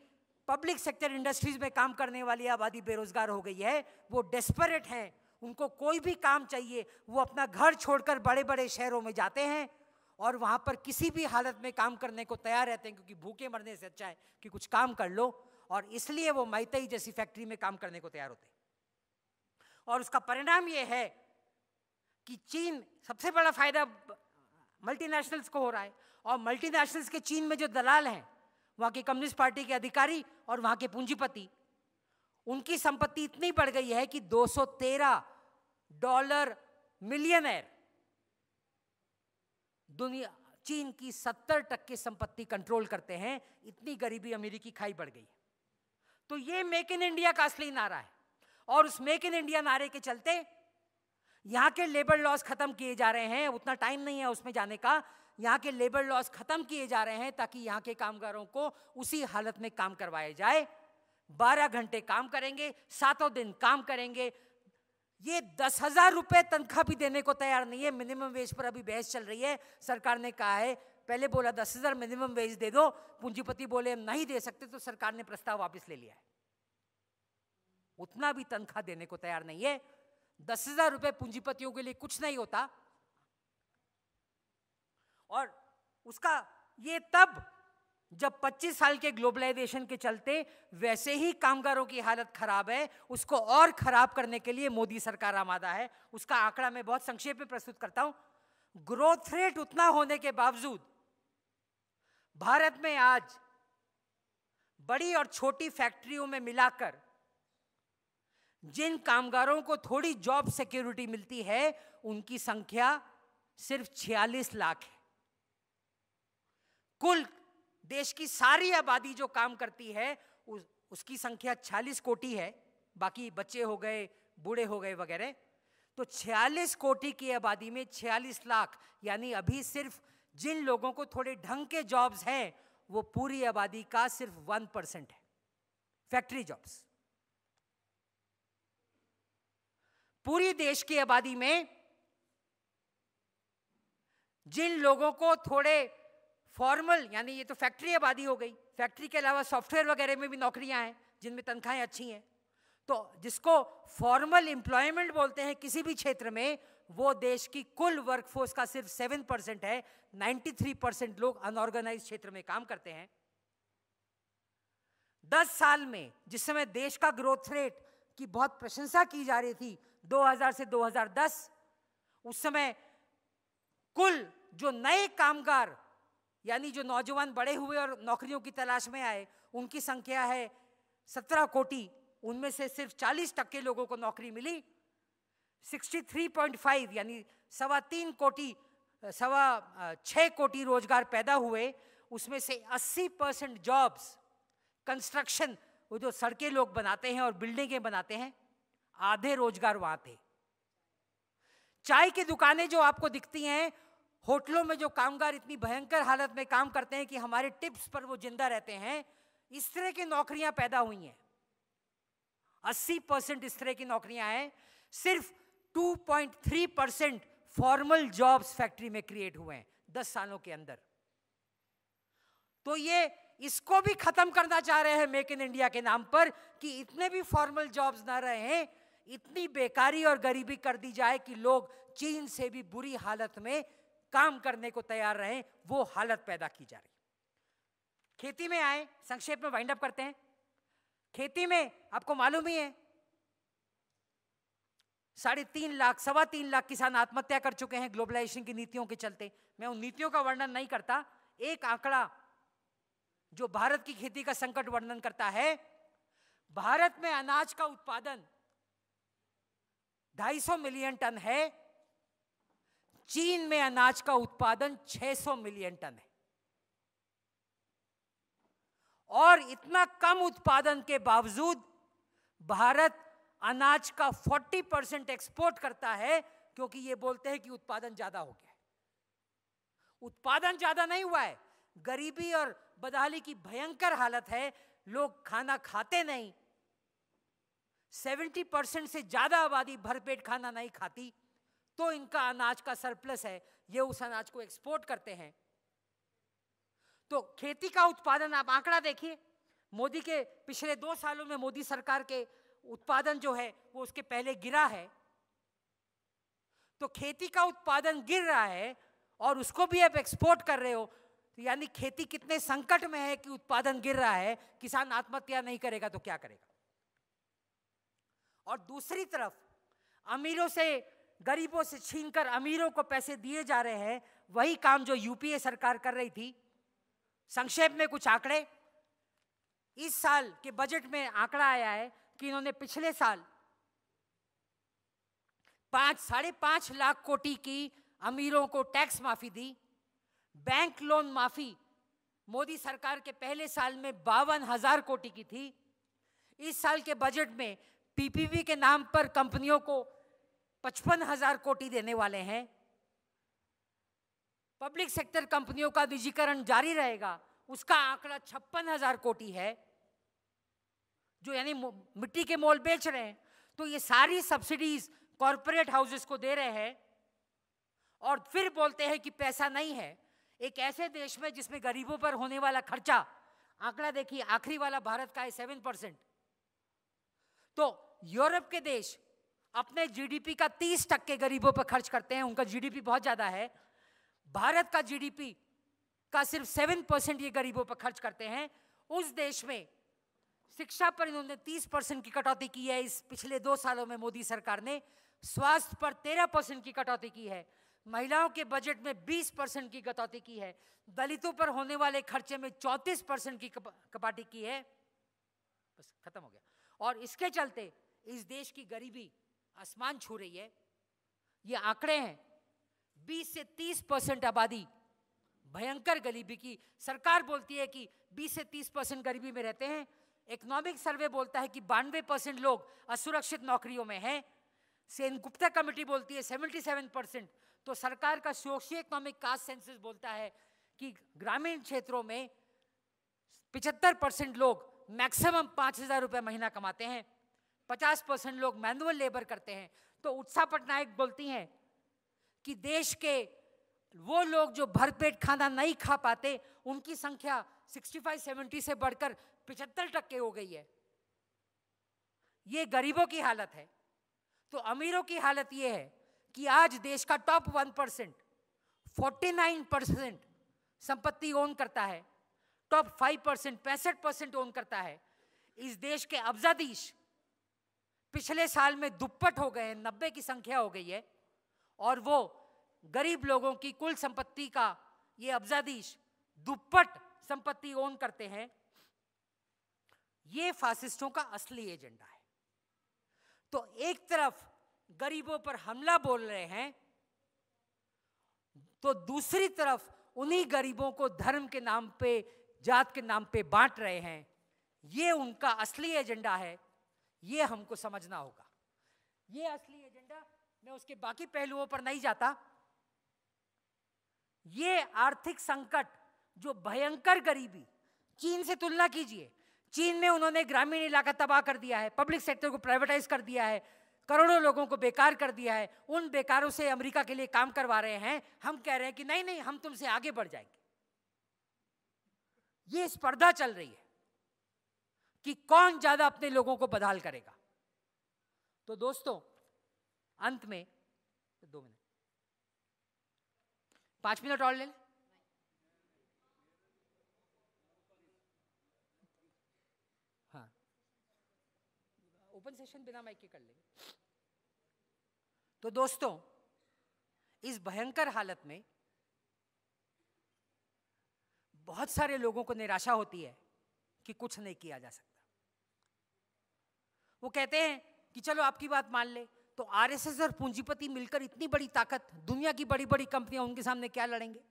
पब्लिक सेक्टर इंडस्ट्रीज में काम करने वाली आबादी बेरोजगार हो गई है वो डेस्परेट हैं उनको कोई भी काम चाहिए वो अपना घर छोड़कर बड़े बड़े शहरों में जाते हैं और वहाँ पर किसी भी हालत में काम करने को तैयार रहते हैं क्योंकि भूखे मरने से अच्छा है कि कुछ काम कर लो और इसलिए वो मैतई जैसी फैक्ट्री में काम करने को तैयार होते हैं और उसका परिणाम ये है कि चीन सबसे बड़ा फायदा मल्टीनेशनल्स को हो रहा है और मल्टीनेशनल्स के चीन में जो दलाल हैं वहाँ के कम्युनिस्ट पार्टी के अधिकारी और वहाँ के पूंजीपति उनकी संपत्ति इतनी बढ़ गई है कि 213 डॉलर मिलियनर दुनिया चीन की 70 टक्के संपत्ति कंट्रोल करते हैं इतनी गरीबी अमेरिकी खाई बढ़ गई तो ये मेक इन इंडिया का असली नारा है और उस मेक इन इंडिया नारे के चलते यहाँ के लेबर लॉस खत्म किए जा रहे हैं उतना टाइम नहीं है उसमें जाने का यहाँ के लेबर लॉस खत्म किए जा रहे हैं ताकि यहाँ के कामगारों को उसी हालत में काम करवाया जाए बारह घंटे काम करेंगे सातों दिन काम करेंगे ये दस हजार रुपये तनख्वाह भी देने को तैयार नहीं है मिनिमम वेज पर अभी बहस चल रही है सरकार ने कहा है पहले बोला दस हजार मिनिमम वेज दे दो पूंजीपति बोले हम नहीं दे सकते तो सरकार ने प्रस्ताव वापस ले लिया है उतना भी तनख्वाह देने को तैयार नहीं है दस हजार रुपये पूंजीपतियों के लिए कुछ नहीं होता और उसका ये तब जब 25 साल के ग्लोबलाइजेशन के चलते वैसे ही कामगारों की हालत खराब है उसको और खराब करने के लिए मोदी सरकार आमादा है उसका आंकड़ा मैं बहुत संक्षेप में प्रस्तुत करता हूं ग्रोथ रेट उतना होने के बावजूद भारत में आज बड़ी और छोटी फैक्ट्रियों में मिलाकर जिन कामगारों को थोड़ी जॉब सिक्योरिटी मिलती है उनकी संख्या सिर्फ 46 लाख है कुल देश की सारी आबादी जो काम करती है उस, उसकी संख्या 46 कोटि है बाकी बच्चे हो गए बूढ़े हो गए वगैरह तो 46 कोटि की आबादी में 46 लाख यानी अभी सिर्फ जिन लोगों को थोड़े ढंग के जॉब्स हैं वो पूरी आबादी का सिर्फ वन परसेंट है फैक्ट्री जॉब्स पूरी देश की आबादी में जिन लोगों को थोड़े फॉर्मल यानी ये तो फैक्ट्री आबादी हो गई फैक्ट्री के अलावा सॉफ्टवेयर वगैरह में भी नौकरियां हैं जिनमें तनख्वाहें अच्छी हैं तो जिसको फॉर्मल एम्प्लॉयमेंट बोलते हैं किसी भी क्षेत्र में वो देश की कुल वर्कफोर्स का सिर्फ सेवन परसेंट है नाइन्टी थ्री परसेंट लोग अनऑर्गेनाइज क्षेत्र में काम करते हैं दस साल में जिस समय देश का ग्रोथ रेट की बहुत प्रशंसा की जा रही थी 2000 से 2010 उस समय कुल जो नए कामगार यानी जो नौजवान बड़े हुए और नौकरियों की तलाश में आए उनकी संख्या है सत्रह कोटि उनमें से सिर्फ चालीस टक्के लोगों को नौकरी मिली सिक्सटी थ्री पॉइंट फाइव यानी सवा तीन कोटि सवा छः कोटि रोजगार पैदा हुए उसमें से अस्सी परसेंट जॉब्स कंस्ट्रक्शन वो जो सड़कें लोग बनाते हैं और बिल्डिंगें बनाते हैं आधे रोजगार वहाँ थे चाय की दुकानें जो आपको दिखती हैं होटलों में जो कामगार इतनी भयंकर हालत में काम करते हैं कि हमारे टिप्स पर वो जिंदा रहते हैं इस तरह की नौकरियां पैदा हुई हैं 80 परसेंट इस तरह की नौकरियां हैं सिर्फ 2.3 परसेंट फॉर्मल जॉब्स फैक्ट्री में क्रिएट हुए हैं दस सालों के अंदर तो ये इसको भी खत्म करना चाह रहे हैं मेक इन इंडिया के नाम पर कि इतने भी फॉर्मल जॉब्स ना रहे हैं इतनी बेकारी और गरीबी कर दी जाए कि लोग चीन से भी बुरी हालत में काम करने को तैयार रहे वो हालत पैदा की जा रही खेती में आए संक्षेप में वाइंड अप करते हैं खेती में आपको मालूम ही है साढ़े तीन लाख सवा तीन लाख किसान आत्महत्या कर चुके हैं ग्लोबलाइजेशन की नीतियों के चलते मैं उन नीतियों का वर्णन नहीं करता एक आंकड़ा जो भारत की खेती का संकट वर्णन करता है भारत में अनाज का उत्पादन 250 मिलियन टन है चीन में अनाज का उत्पादन 600 मिलियन टन है और इतना कम उत्पादन के बावजूद भारत अनाज का 40 परसेंट एक्सपोर्ट करता है क्योंकि ये बोलते हैं कि उत्पादन ज्यादा हो गया उत्पादन ज्यादा नहीं हुआ है गरीबी और बदहाली की भयंकर हालत है लोग खाना खाते नहीं 70 परसेंट से ज्यादा आबादी भरपेट खाना नहीं खाती तो इनका अनाज का सरप्लस है ये उस अनाज को एक्सपोर्ट करते हैं तो खेती का उत्पादन आप आंकड़ा देखिए मोदी के पिछले दो सालों में मोदी सरकार के उत्पादन जो है वो उसके पहले गिरा है तो खेती का उत्पादन गिर रहा है और उसको भी आप एक्सपोर्ट कर रहे हो तो यानी खेती कितने संकट में है कि उत्पादन गिर रहा है किसान आत्महत्या नहीं करेगा तो क्या करेगा और दूसरी तरफ अमीरों से गरीबों से छीनकर अमीरों को पैसे दिए जा रहे हैं वही काम जो यूपीए सरकार कर रही थी संक्षेप में कुछ आंकड़े इस साल के बजट में आंकड़ा आया है कि इन्होंने पिछले साल पांच साढ़े पांच लाख कोटी की अमीरों को टैक्स माफी दी बैंक लोन माफी मोदी सरकार के पहले साल में बावन हजार कोटी की थी इस साल के बजट में पीपीपी के नाम पर कंपनियों को पचपन हजार कोटी देने वाले हैं पब्लिक सेक्टर कंपनियों का निजीकरण जारी रहेगा उसका आंकड़ा छप्पन हजार कोटी है जो यानी मिट्टी के मोल बेच रहे हैं तो ये सारी सब्सिडीज कॉरपोरेट हाउसेस को दे रहे हैं और फिर बोलते हैं कि पैसा नहीं है एक ऐसे देश में जिसमें गरीबों पर होने वाला खर्चा आंकड़ा देखिए आखिरी वाला भारत का है सेवन परसेंट तो यूरोप के देश अपने जीडीपी का 30 टक्के गरीबों पर खर्च करते हैं उनका जीडीपी बहुत ज़्यादा है भारत का जीडीपी का सिर्फ सेवन परसेंट ये गरीबों पर खर्च करते हैं उस देश में शिक्षा पर इन्होंने तीस परसेंट की कटौती की है इस पिछले दो सालों में मोदी सरकार ने स्वास्थ्य पर तेरह परसेंट की कटौती की है महिलाओं के बजट में 20 परसेंट की कटौती की है दलितों पर होने वाले खर्चे में 34 परसेंट की कपाटी की है बस खत्म हो गया और इसके चलते इस देश की गरीबी आसमान छू रही है ये आंकड़े हैं 20 से 30 परसेंट आबादी भयंकर गरीबी की सरकार बोलती है कि 20 से 30 परसेंट गरीबी में रहते हैं इकोनॉमिक सर्वे बोलता है कि बानवे परसेंट लोग असुरक्षित नौकरियों में हैं सेन गुप्ता कमेटी बोलती है सेवेंटी सेवन परसेंट तो सरकार का सोशियो इकोनॉमिक कास्ट सेंसस बोलता है कि ग्रामीण क्षेत्रों में पिछहत्तर परसेंट लोग मैक्सिमम पाँच हज़ार रुपये महीना कमाते हैं पचास परसेंट लोग मैनुअल लेबर करते हैं तो उत्साह पटनायक बोलती हैं कि देश के वो लोग जो भरपेट खाना नहीं खा पाते उनकी संख्या 65-70 से बढ़कर पिछहत्तर टक्के हो गई है ये गरीबों की हालत है तो अमीरों की हालत ये है कि आज देश का top one percent forty nine percent संपत्ति ओन करता है टॉप फाइव परसेंट पैंसठ परसेंट ओन करता है इस देश के अफजादीश पिछले साल में दुप्पट हो गए हैं नब्बे की संख्या हो गई है और वो गरीब लोगों की कुल संपत्ति का ये अब्जादीश दुप्पट संपत्ति ओन करते हैं ये फासिस्टों का असली एजेंडा है तो एक तरफ गरीबों पर हमला बोल रहे हैं तो दूसरी तरफ उन्हीं गरीबों को धर्म के नाम पे जात के नाम पे बांट रहे हैं ये उनका असली एजेंडा है ये हमको समझना होगा ये असली एजेंडा मैं उसके बाकी पहलुओं पर नहीं जाता ये आर्थिक संकट जो भयंकर गरीबी चीन से तुलना कीजिए चीन में उन्होंने ग्रामीण इलाका तबाह कर दिया है पब्लिक सेक्टर को प्राइवेटाइज कर दिया है करोड़ों लोगों को बेकार कर दिया है उन बेकारों से अमेरिका के लिए काम करवा रहे हैं हम कह रहे हैं कि नहीं नहीं हम तुमसे आगे बढ़ जाएंगे ये स्पर्धा चल रही है कि कौन ज्यादा अपने लोगों को बदहाल करेगा तो दोस्तों अंत में दो मिनट पांच मिनट और ले लें हाँ ओपन सेशन बिना माइक के कर लेंगे तो दोस्तों इस भयंकर हालत में बहुत सारे लोगों को निराशा होती है कि कुछ नहीं किया जा सकता वो कहते हैं कि चलो आपकी बात मान ले तो आरएसएस और पूंजीपति मिलकर इतनी बड़ी ताकत दुनिया की बड़ी बड़ी कंपनियां उनके सामने क्या लड़ेंगे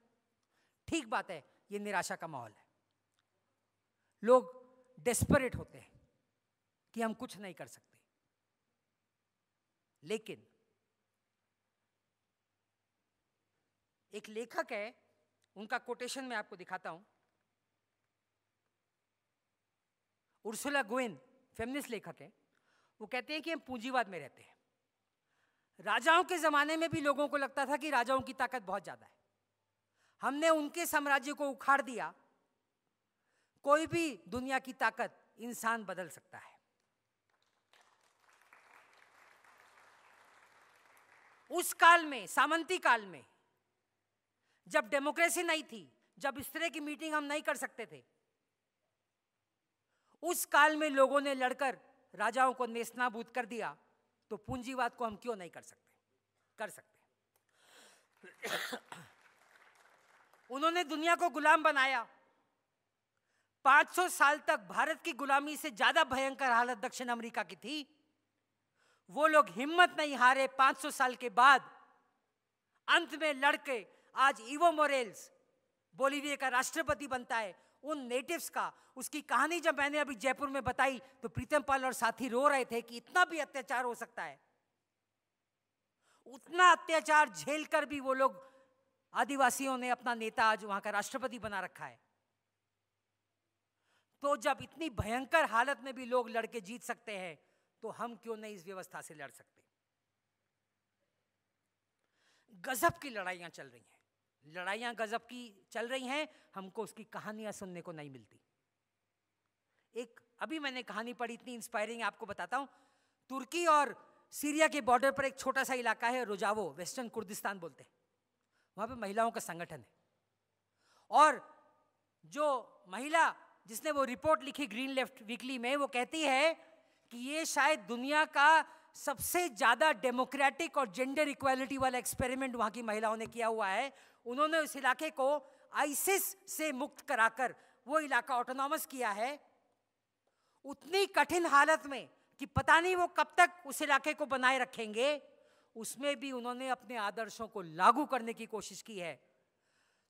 ठीक बात है ये निराशा का माहौल है लोग डेस्परेट होते हैं कि हम कुछ नहीं कर सकते लेकिन एक लेखक है उनका कोटेशन मैं आपको दिखाता हूं उर्सुला गोविंद फेमिनिस्ट लेखक है वो कहते हैं कि हम पूंजीवाद में रहते हैं राजाओं के ज़माने में भी लोगों को लगता था कि राजाओं की ताकत बहुत ज़्यादा है हमने उनके साम्राज्य को उखाड़ दिया कोई भी दुनिया की ताकत इंसान बदल सकता है उस काल में सामंती काल में जब डेमोक्रेसी नहीं थी जब इस तरह की मीटिंग हम नहीं कर सकते थे उस काल में लोगों ने लड़कर राजाओं को नेस्तनाबूद कर दिया तो पूंजीवाद को हम क्यों नहीं कर सकते कर सकते उन्होंने दुनिया को गुलाम बनाया 500 साल तक भारत की गुलामी से ज्यादा भयंकर हालत दक्षिण अमेरिका की थी वो लोग हिम्मत नहीं हारे 500 साल के बाद अंत में लड़के आज इवो मोरेल्स बोलीविया का राष्ट्रपति बनता है उन नेटिव्स का उसकी कहानी जब मैंने अभी जयपुर में बताई तो प्रीतम पाल और साथी रो रहे थे कि इतना भी अत्याचार हो सकता है उतना अत्याचार झेल कर भी वो लोग आदिवासियों ने अपना नेता आज वहां का राष्ट्रपति बना रखा है तो जब इतनी भयंकर हालत में भी लोग लड़के जीत सकते हैं तो हम क्यों नहीं इस व्यवस्था से लड़ सकते गजब की लड़ाइयां चल रही हैं लड़ाइयाँ गज़ब की चल रही हैं हमको उसकी कहानियाँ सुनने को नहीं मिलती एक अभी मैंने कहानी पढ़ी इतनी इंस्पायरिंग आपको बताता हूँ तुर्की और सीरिया के बॉर्डर पर एक छोटा सा इलाका है रोजावो वेस्टर्न कुर्दिस्तान बोलते हैं वहाँ पर महिलाओं का संगठन है और जो महिला जिसने वो रिपोर्ट लिखी ग्रीन लेफ्ट वीकली में वो कहती है कि ये शायद दुनिया का सबसे ज़्यादा डेमोक्रेटिक और जेंडर इक्वालिटी वाला एक्सपेरिमेंट वहाँ की महिलाओं ने किया हुआ है उन्होंने उस इलाके को आइसिस से मुक्त कराकर वो इलाका ऑटोनॉमस किया है उतनी कठिन हालत में कि पता नहीं वो कब तक उस इलाके को बनाए रखेंगे उसमें भी उन्होंने अपने आदर्शों को लागू करने की कोशिश की है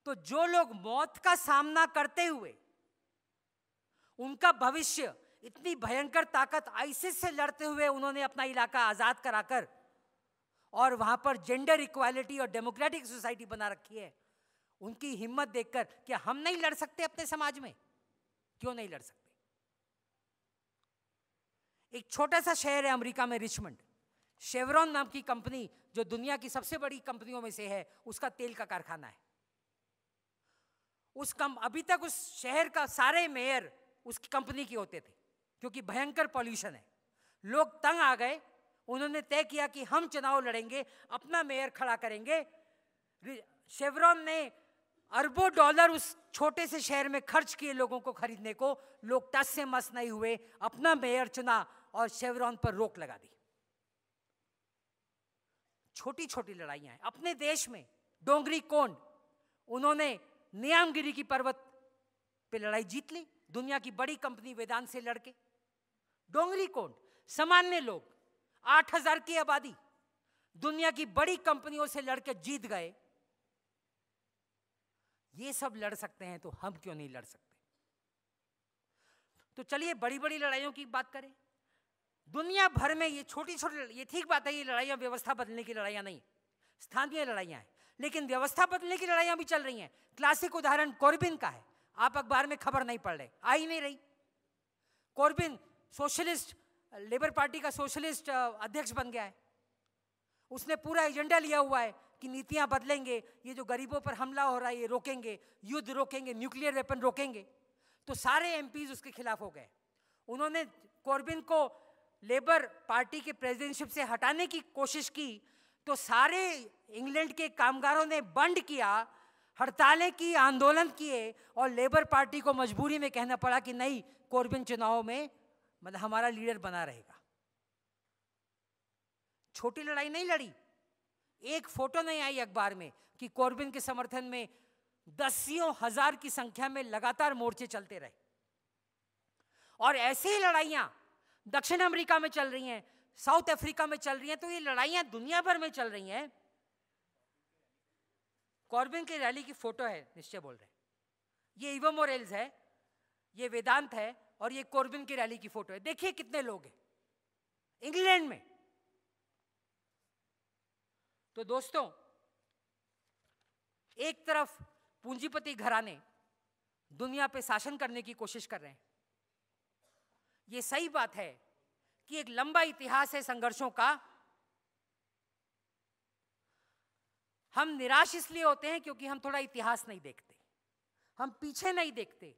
तो जो लोग मौत का सामना करते हुए उनका भविष्य इतनी भयंकर ताकत आइसिस से लड़ते हुए उन्होंने अपना इलाका आजाद कराकर और वहाँ पर जेंडर इक्वालिटी और डेमोक्रेटिक सोसाइटी बना रखी है उनकी हिम्मत देखकर कि हम नहीं लड़ सकते अपने समाज में क्यों नहीं लड़ सकते एक छोटा सा शहर है अमेरिका में रिचमंड शेवरॉन नाम की कंपनी जो दुनिया की सबसे बड़ी कंपनियों में से है उसका तेल का कारखाना है उस कम अभी तक उस शहर का सारे मेयर उस कंपनी के होते थे क्योंकि भयंकर पॉल्यूशन है लोग तंग आ गए उन्होंने तय किया कि हम चुनाव लड़ेंगे अपना मेयर खड़ा करेंगे शेवरॉन ने अरबों डॉलर उस छोटे से शहर में खर्च किए लोगों को खरीदने को लोग टस से मस नहीं हुए अपना मेयर चुना और शेवरॉन पर रोक लगा दी छोटी छोटी लड़ाइयां हैं अपने देश में डोंगरी कोंड उन्होंने नियामगिरी की पर्वत पे लड़ाई जीत ली दुनिया की बड़ी कंपनी वेदांत से लड़के डोंगरी कोंड सामान्य लोग आठ हजार की आबादी दुनिया की बड़ी कंपनियों से लड़के जीत गए ये सब लड़ सकते हैं तो हम क्यों नहीं लड़ सकते तो चलिए बड़ी बड़ी लड़ाइयों की बात करें दुनिया भर में ये छोटी छोटी ये ठीक बात है ये लड़ाइयाँ व्यवस्था बदलने की लड़ाइयाँ नहीं स्थानीय लड़ाइयाँ हैं लेकिन व्यवस्था बदलने की लड़ाइयाँ भी चल रही हैं क्लासिक उदाहरण कोरबिन का है आप अखबार में खबर नहीं पढ़ रहे आ ही नहीं रही कॉर्बिन सोशलिस्ट लेबर पार्टी का सोशलिस्ट अध्यक्ष बन गया है उसने पूरा एजेंडा लिया हुआ है कि नीतियां बदलेंगे ये जो गरीबों पर हमला हो रहा है ये रोकेंगे युद्ध रोकेंगे न्यूक्लियर वेपन रोकेंगे तो सारे एम उसके खिलाफ हो गए उन्होंने कॉर्बिन को लेबर पार्टी के प्रेसिडेंटशिप से हटाने की कोशिश की तो सारे इंग्लैंड के कामगारों ने बंड किया हड़तालें की आंदोलन किए और लेबर पार्टी को मजबूरी में कहना पड़ा कि नहीं कोरबिन चुनाव में मतलब हमारा लीडर बना रहेगा छोटी लड़ाई नहीं लड़ी एक फोटो नहीं आई अखबार में कि कोरबिन के समर्थन में दसियों हजार की संख्या में लगातार मोर्चे चलते रहे और ऐसी ही लड़ाइयां दक्षिण अमेरिका में चल रही हैं साउथ अफ्रीका में चल रही हैं तो ये लड़ाइयां दुनिया भर में चल रही हैं कॉर्बिन की रैली की फोटो है निश्चय बोल रहे हैं ये इवो मोरेल्स है ये वेदांत है और ये कोरबिन की रैली की फोटो है देखिए कितने लोग हैं इंग्लैंड में तो दोस्तों एक तरफ पूंजीपति घराने दुनिया पे शासन करने की कोशिश कर रहे हैं ये सही बात है कि एक लंबा इतिहास है संघर्षों का हम निराश इसलिए होते हैं क्योंकि हम थोड़ा इतिहास नहीं देखते हम पीछे नहीं देखते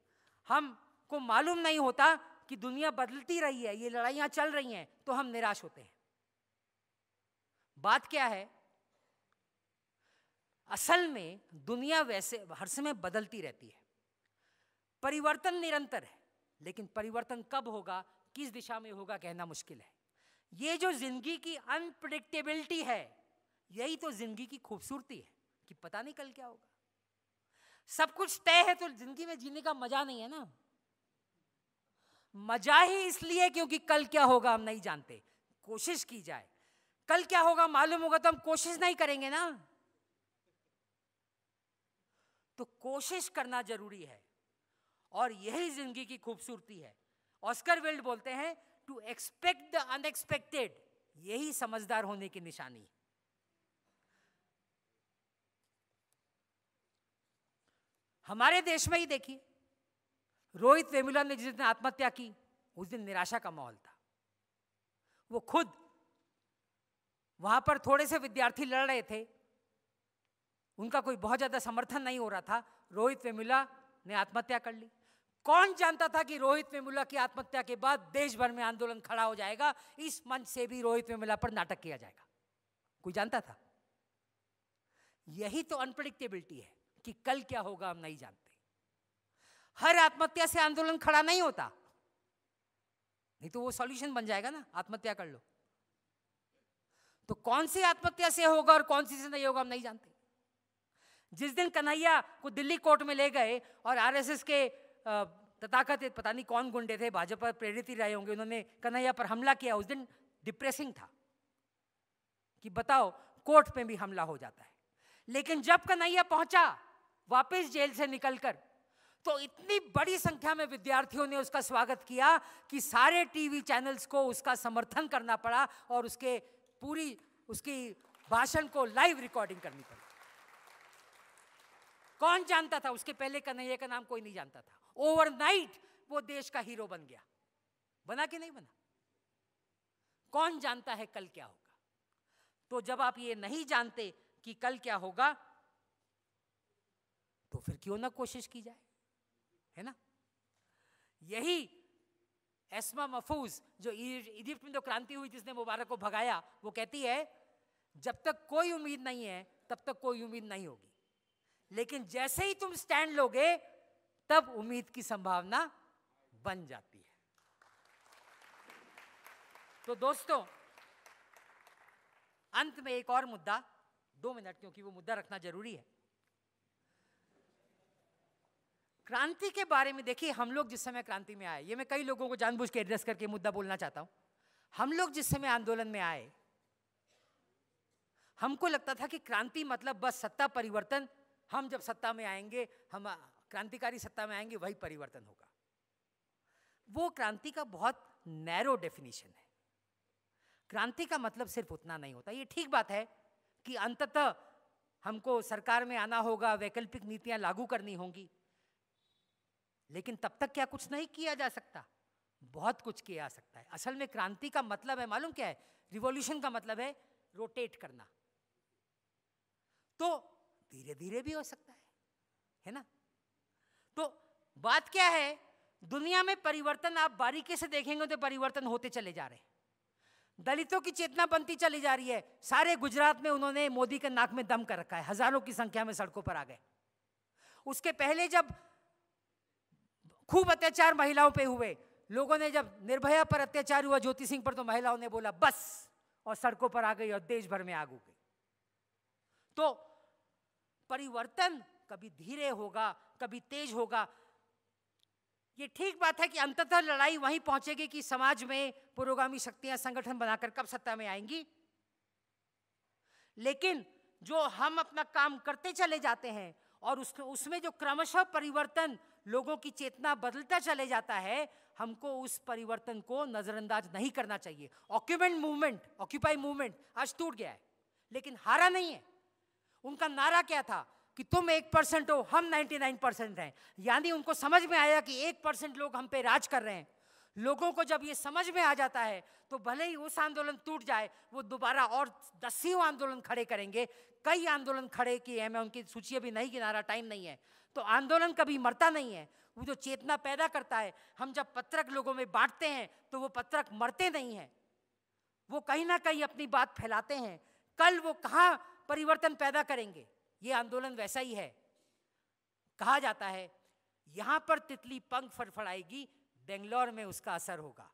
हम को मालूम नहीं होता कि दुनिया बदलती रही है ये लड़ाइयां चल रही हैं तो हम निराश होते हैं बात क्या है असल में दुनिया वैसे हर समय बदलती रहती है परिवर्तन निरंतर है लेकिन परिवर्तन कब होगा किस दिशा में होगा कहना मुश्किल है ये जो जिंदगी की अनप्रडिक्टेबिलिटी है यही तो जिंदगी की खूबसूरती है कि पता नहीं कल क्या होगा सब कुछ तय है तो जिंदगी में जीने का मजा नहीं है ना मजा ही इसलिए क्योंकि कल क्या होगा हम नहीं जानते कोशिश की जाए कल क्या होगा मालूम होगा तो हम कोशिश नहीं करेंगे ना तो कोशिश करना जरूरी है और यही जिंदगी की खूबसूरती है ऑस्कर विल्ड बोलते हैं टू एक्सपेक्ट द अनएक्सपेक्टेड यही समझदार होने की निशानी है हमारे देश में ही देखिए रोहित वेमुला ने जिस दिन आत्महत्या की उस दिन निराशा का माहौल था वो खुद वहां पर थोड़े से विद्यार्थी लड़ रहे थे उनका कोई बहुत ज़्यादा समर्थन नहीं हो रहा था रोहित वेमुला ने आत्महत्या कर ली कौन जानता था कि रोहित वेमुला की आत्महत्या के बाद देश भर में आंदोलन खड़ा हो जाएगा इस मंच से भी रोहित वेमुला पर नाटक किया जाएगा कोई जानता था यही तो अनप्रडिक्टेबिलिटी है कि कल क्या होगा हम नहीं जानते हर आत्महत्या से आंदोलन खड़ा नहीं होता नहीं तो वो सॉल्यूशन बन जाएगा ना आत्महत्या कर लो तो कौन सी आत्महत्या से होगा और कौन सी से नहीं होगा हम नहीं जानते जिस दिन कन्हैया को दिल्ली कोर्ट में ले गए और आरएसएस के तथाकथित पता नहीं कौन गुंडे थे भाजपा प्रेरित ही रहे होंगे उन्होंने कन्हैया पर हमला किया उस दिन डिप्रेसिंग था कि बताओ कोर्ट में भी हमला हो जाता है लेकिन जब कन्हैया पहुंचा वापस जेल से निकलकर तो इतनी बड़ी संख्या में विद्यार्थियों ने उसका स्वागत किया कि सारे टीवी चैनल्स को उसका समर्थन करना पड़ा और उसके पूरी उसकी भाषण को लाइव रिकॉर्डिंग करनी पड़ी कौन जानता था उसके पहले कन्हैया का नाम कोई नहीं जानता था ओवरनाइट वो देश का हीरो बन गया बना कि नहीं बना कौन जानता है कल क्या होगा तो जब आप ये नहीं जानते कि कल क्या होगा तो फिर क्यों ना कोशिश की जाए है ना यही एस्मा मफूज जो इजिप्ट में जो क्रांति हुई जिसने मुबारक को भगाया वो कहती है जब तक कोई उम्मीद नहीं है तब तक कोई उम्मीद नहीं होगी लेकिन जैसे ही तुम स्टैंड लोगे तब उम्मीद की संभावना बन जाती है तो दोस्तों अंत में एक और मुद्दा दो मिनट क्योंकि वो मुद्दा रखना जरूरी है क्रांति के बारे में देखिए हम लोग जिस समय क्रांति में आए ये मैं कई लोगों को जानबूझ के एड्रेस करके मुद्दा बोलना चाहता हूँ हम लोग जिस समय आंदोलन में आए हमको लगता था कि क्रांति मतलब बस सत्ता परिवर्तन हम जब सत्ता में आएंगे हम क्रांतिकारी सत्ता में आएंगे वही परिवर्तन होगा वो क्रांति का बहुत नैरो डेफिनेशन है क्रांति का मतलब सिर्फ उतना नहीं होता ये ठीक बात है कि अंततः हमको सरकार में आना होगा वैकल्पिक नीतियां लागू करनी होंगी लेकिन तब तक क्या कुछ नहीं किया जा सकता बहुत कुछ किया जा सकता है असल में क्रांति का मतलब है मालूम क्या है रिवॉल्यूशन का मतलब है रोटेट करना तो धीरे धीरे भी हो सकता है है ना तो बात क्या है दुनिया में परिवर्तन आप बारीकी से देखेंगे तो परिवर्तन होते चले जा रहे हैं दलितों की चेतना बनती चली जा रही है सारे गुजरात में उन्होंने मोदी के नाक में दम कर रखा है हजारों की संख्या में सड़कों पर आ गए उसके पहले जब खूब अत्याचार महिलाओं पे हुए लोगों ने जब निर्भया पर अत्याचार हुआ ज्योति सिंह पर तो महिलाओं ने बोला बस और सड़कों पर आ गई और देश भर में आग हो गई तो परिवर्तन कभी धीरे होगा कभी तेज होगा ये ठीक बात है कि अंततः लड़ाई वहीं पहुंचेगी कि समाज में पुरोगामी शक्तियां संगठन बनाकर कब सत्ता में आएंगी लेकिन जो हम अपना काम करते चले जाते हैं और उस उसमें जो क्रमशः परिवर्तन लोगों की चेतना बदलता चले जाता है हमको उस परिवर्तन को नज़रअंदाज नहीं करना चाहिए ऑक्यूमेंट मूवमेंट ऑक्यूपाई मूवमेंट आज टूट गया है लेकिन हारा नहीं है उनका नारा क्या था कि तुम एक परसेंट हो हम नाइन परसेंट हैं यानी उनको समझ में आया कि एक परसेंट लोग हम पे राज कर रहे हैं लोगों को जब ये समझ में आ जाता है तो भले ही उस आंदोलन टूट जाए वो दोबारा और दसियों आंदोलन खड़े करेंगे कई आंदोलन खड़े किए हैं मैं उनकी सूची भी नहीं गिना रहा टाइम नहीं है तो आंदोलन कभी मरता नहीं है वो जो चेतना पैदा करता है हम जब पत्रक लोगों में बांटते हैं तो वो पत्रक मरते नहीं हैं वो कहीं ना कहीं अपनी बात फैलाते हैं कल वो कहाँ परिवर्तन पैदा करेंगे ये आंदोलन वैसा ही है कहा जाता है यहाँ पर तितली पंख फड़फड़ाएगी बेंगलोर में उसका असर होगा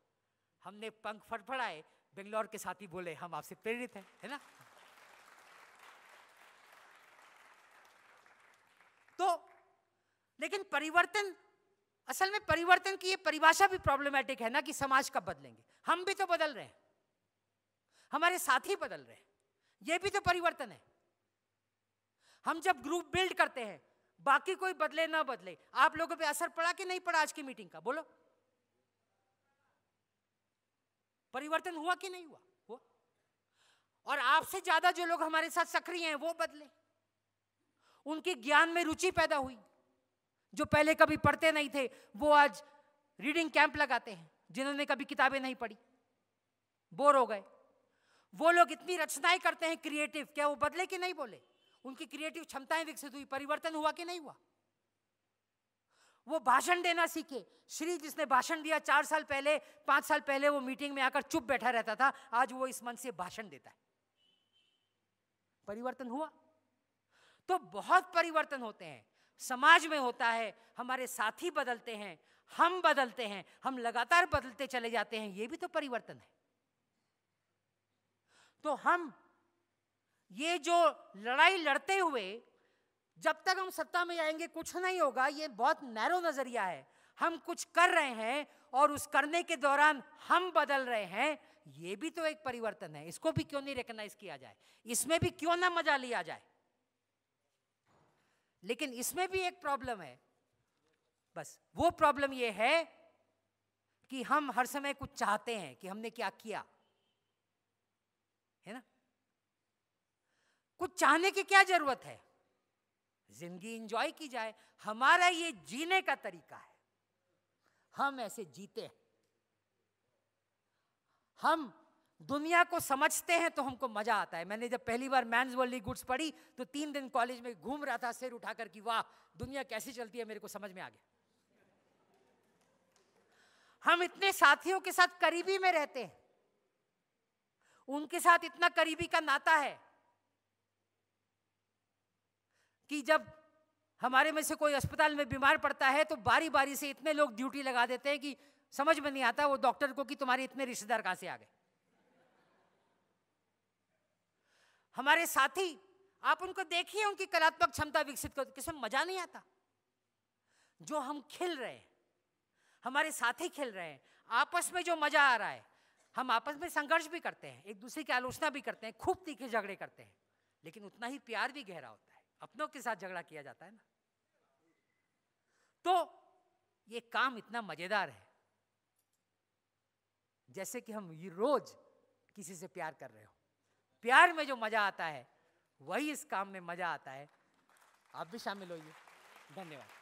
हमने पंख फड़फड़ाए बेंगलोर के साथी बोले हम आपसे प्रेरित हैं है ना तो लेकिन परिवर्तन असल में परिवर्तन की ये परिभाषा भी प्रॉब्लमेटिक है ना कि समाज कब बदलेंगे हम भी तो बदल रहे हैं हमारे साथी बदल रहे हैं ये भी तो परिवर्तन है हम जब ग्रुप बिल्ड करते हैं बाकी कोई बदले ना बदले आप लोगों पे असर पड़ा कि नहीं पड़ा आज की मीटिंग का बोलो परिवर्तन हुआ कि नहीं हुआ हुआ और आपसे ज्यादा जो लोग हमारे साथ सक्रिय हैं वो बदले उनके ज्ञान में रुचि पैदा हुई जो पहले कभी पढ़ते नहीं थे वो आज रीडिंग कैंप लगाते हैं जिन्होंने कभी किताबें नहीं पढ़ी बोर हो गए वो लोग इतनी रचनाएं करते हैं क्रिएटिव क्या वो बदले कि नहीं बोले उनकी क्रिएटिव क्षमताएं विकसित हुई परिवर्तन हुआ कि नहीं हुआ वो भाषण देना सीखे श्री जिसने भाषण दिया चार साल पहले पांच साल पहले वो मीटिंग में आकर चुप बैठा रहता था आज वो इस मन से भाषण देता है परिवर्तन हुआ तो बहुत परिवर्तन होते हैं समाज में होता है हमारे साथी बदलते हैं हम बदलते हैं हम लगातार बदलते चले जाते हैं ये भी तो परिवर्तन है तो हम ये जो लड़ाई लड़ते हुए जब तक हम सत्ता में आएंगे कुछ नहीं होगा ये बहुत नैरो नजरिया है हम कुछ कर रहे हैं और उस करने के दौरान हम बदल रहे हैं ये भी तो एक परिवर्तन है इसको भी क्यों नहीं रिकनाइज किया जाए इसमें भी क्यों ना मजा लिया जाए लेकिन इसमें भी एक प्रॉब्लम है बस वो प्रॉब्लम ये है कि हम हर समय कुछ चाहते हैं कि हमने क्या किया है ना कुछ चाहने की क्या जरूरत है जिंदगी इंजॉय की जाए हमारा ये जीने का तरीका है हम ऐसे जीते हैं हम दुनिया को समझते हैं तो हमको मजा आता है मैंने जब पहली बार मैं वर्ल्डली गुड्स पढ़ी तो तीन दिन कॉलेज में घूम रहा था सिर उठाकर कि वाह दुनिया कैसी चलती है मेरे को समझ में आ गया हम इतने साथियों के साथ करीबी में रहते हैं उनके साथ इतना करीबी का नाता है कि जब हमारे में से कोई अस्पताल में बीमार पड़ता है तो बारी बारी से इतने लोग ड्यूटी लगा देते हैं कि समझ में नहीं आता वो डॉक्टर को कि तुम्हारे इतने रिश्तेदार कहां से आ गए हमारे साथी आप उनको देखिए उनकी कलात्मक क्षमता विकसित करते किसमें में मजा नहीं आता जो हम खेल रहे हैं हमारे साथी खेल रहे हैं आपस में जो मजा आ रहा है हम आपस में संघर्ष भी करते हैं एक दूसरे की आलोचना भी करते हैं खूब तीखे झगड़े करते हैं लेकिन उतना ही प्यार भी गहरा होता है अपनों के साथ झगड़ा किया जाता है ना तो ये काम इतना मजेदार है जैसे कि हम ये रोज किसी से प्यार कर रहे हो प्यार में जो मजा आता है वही इस काम में मजा आता है आप भी शामिल होइए धन्यवाद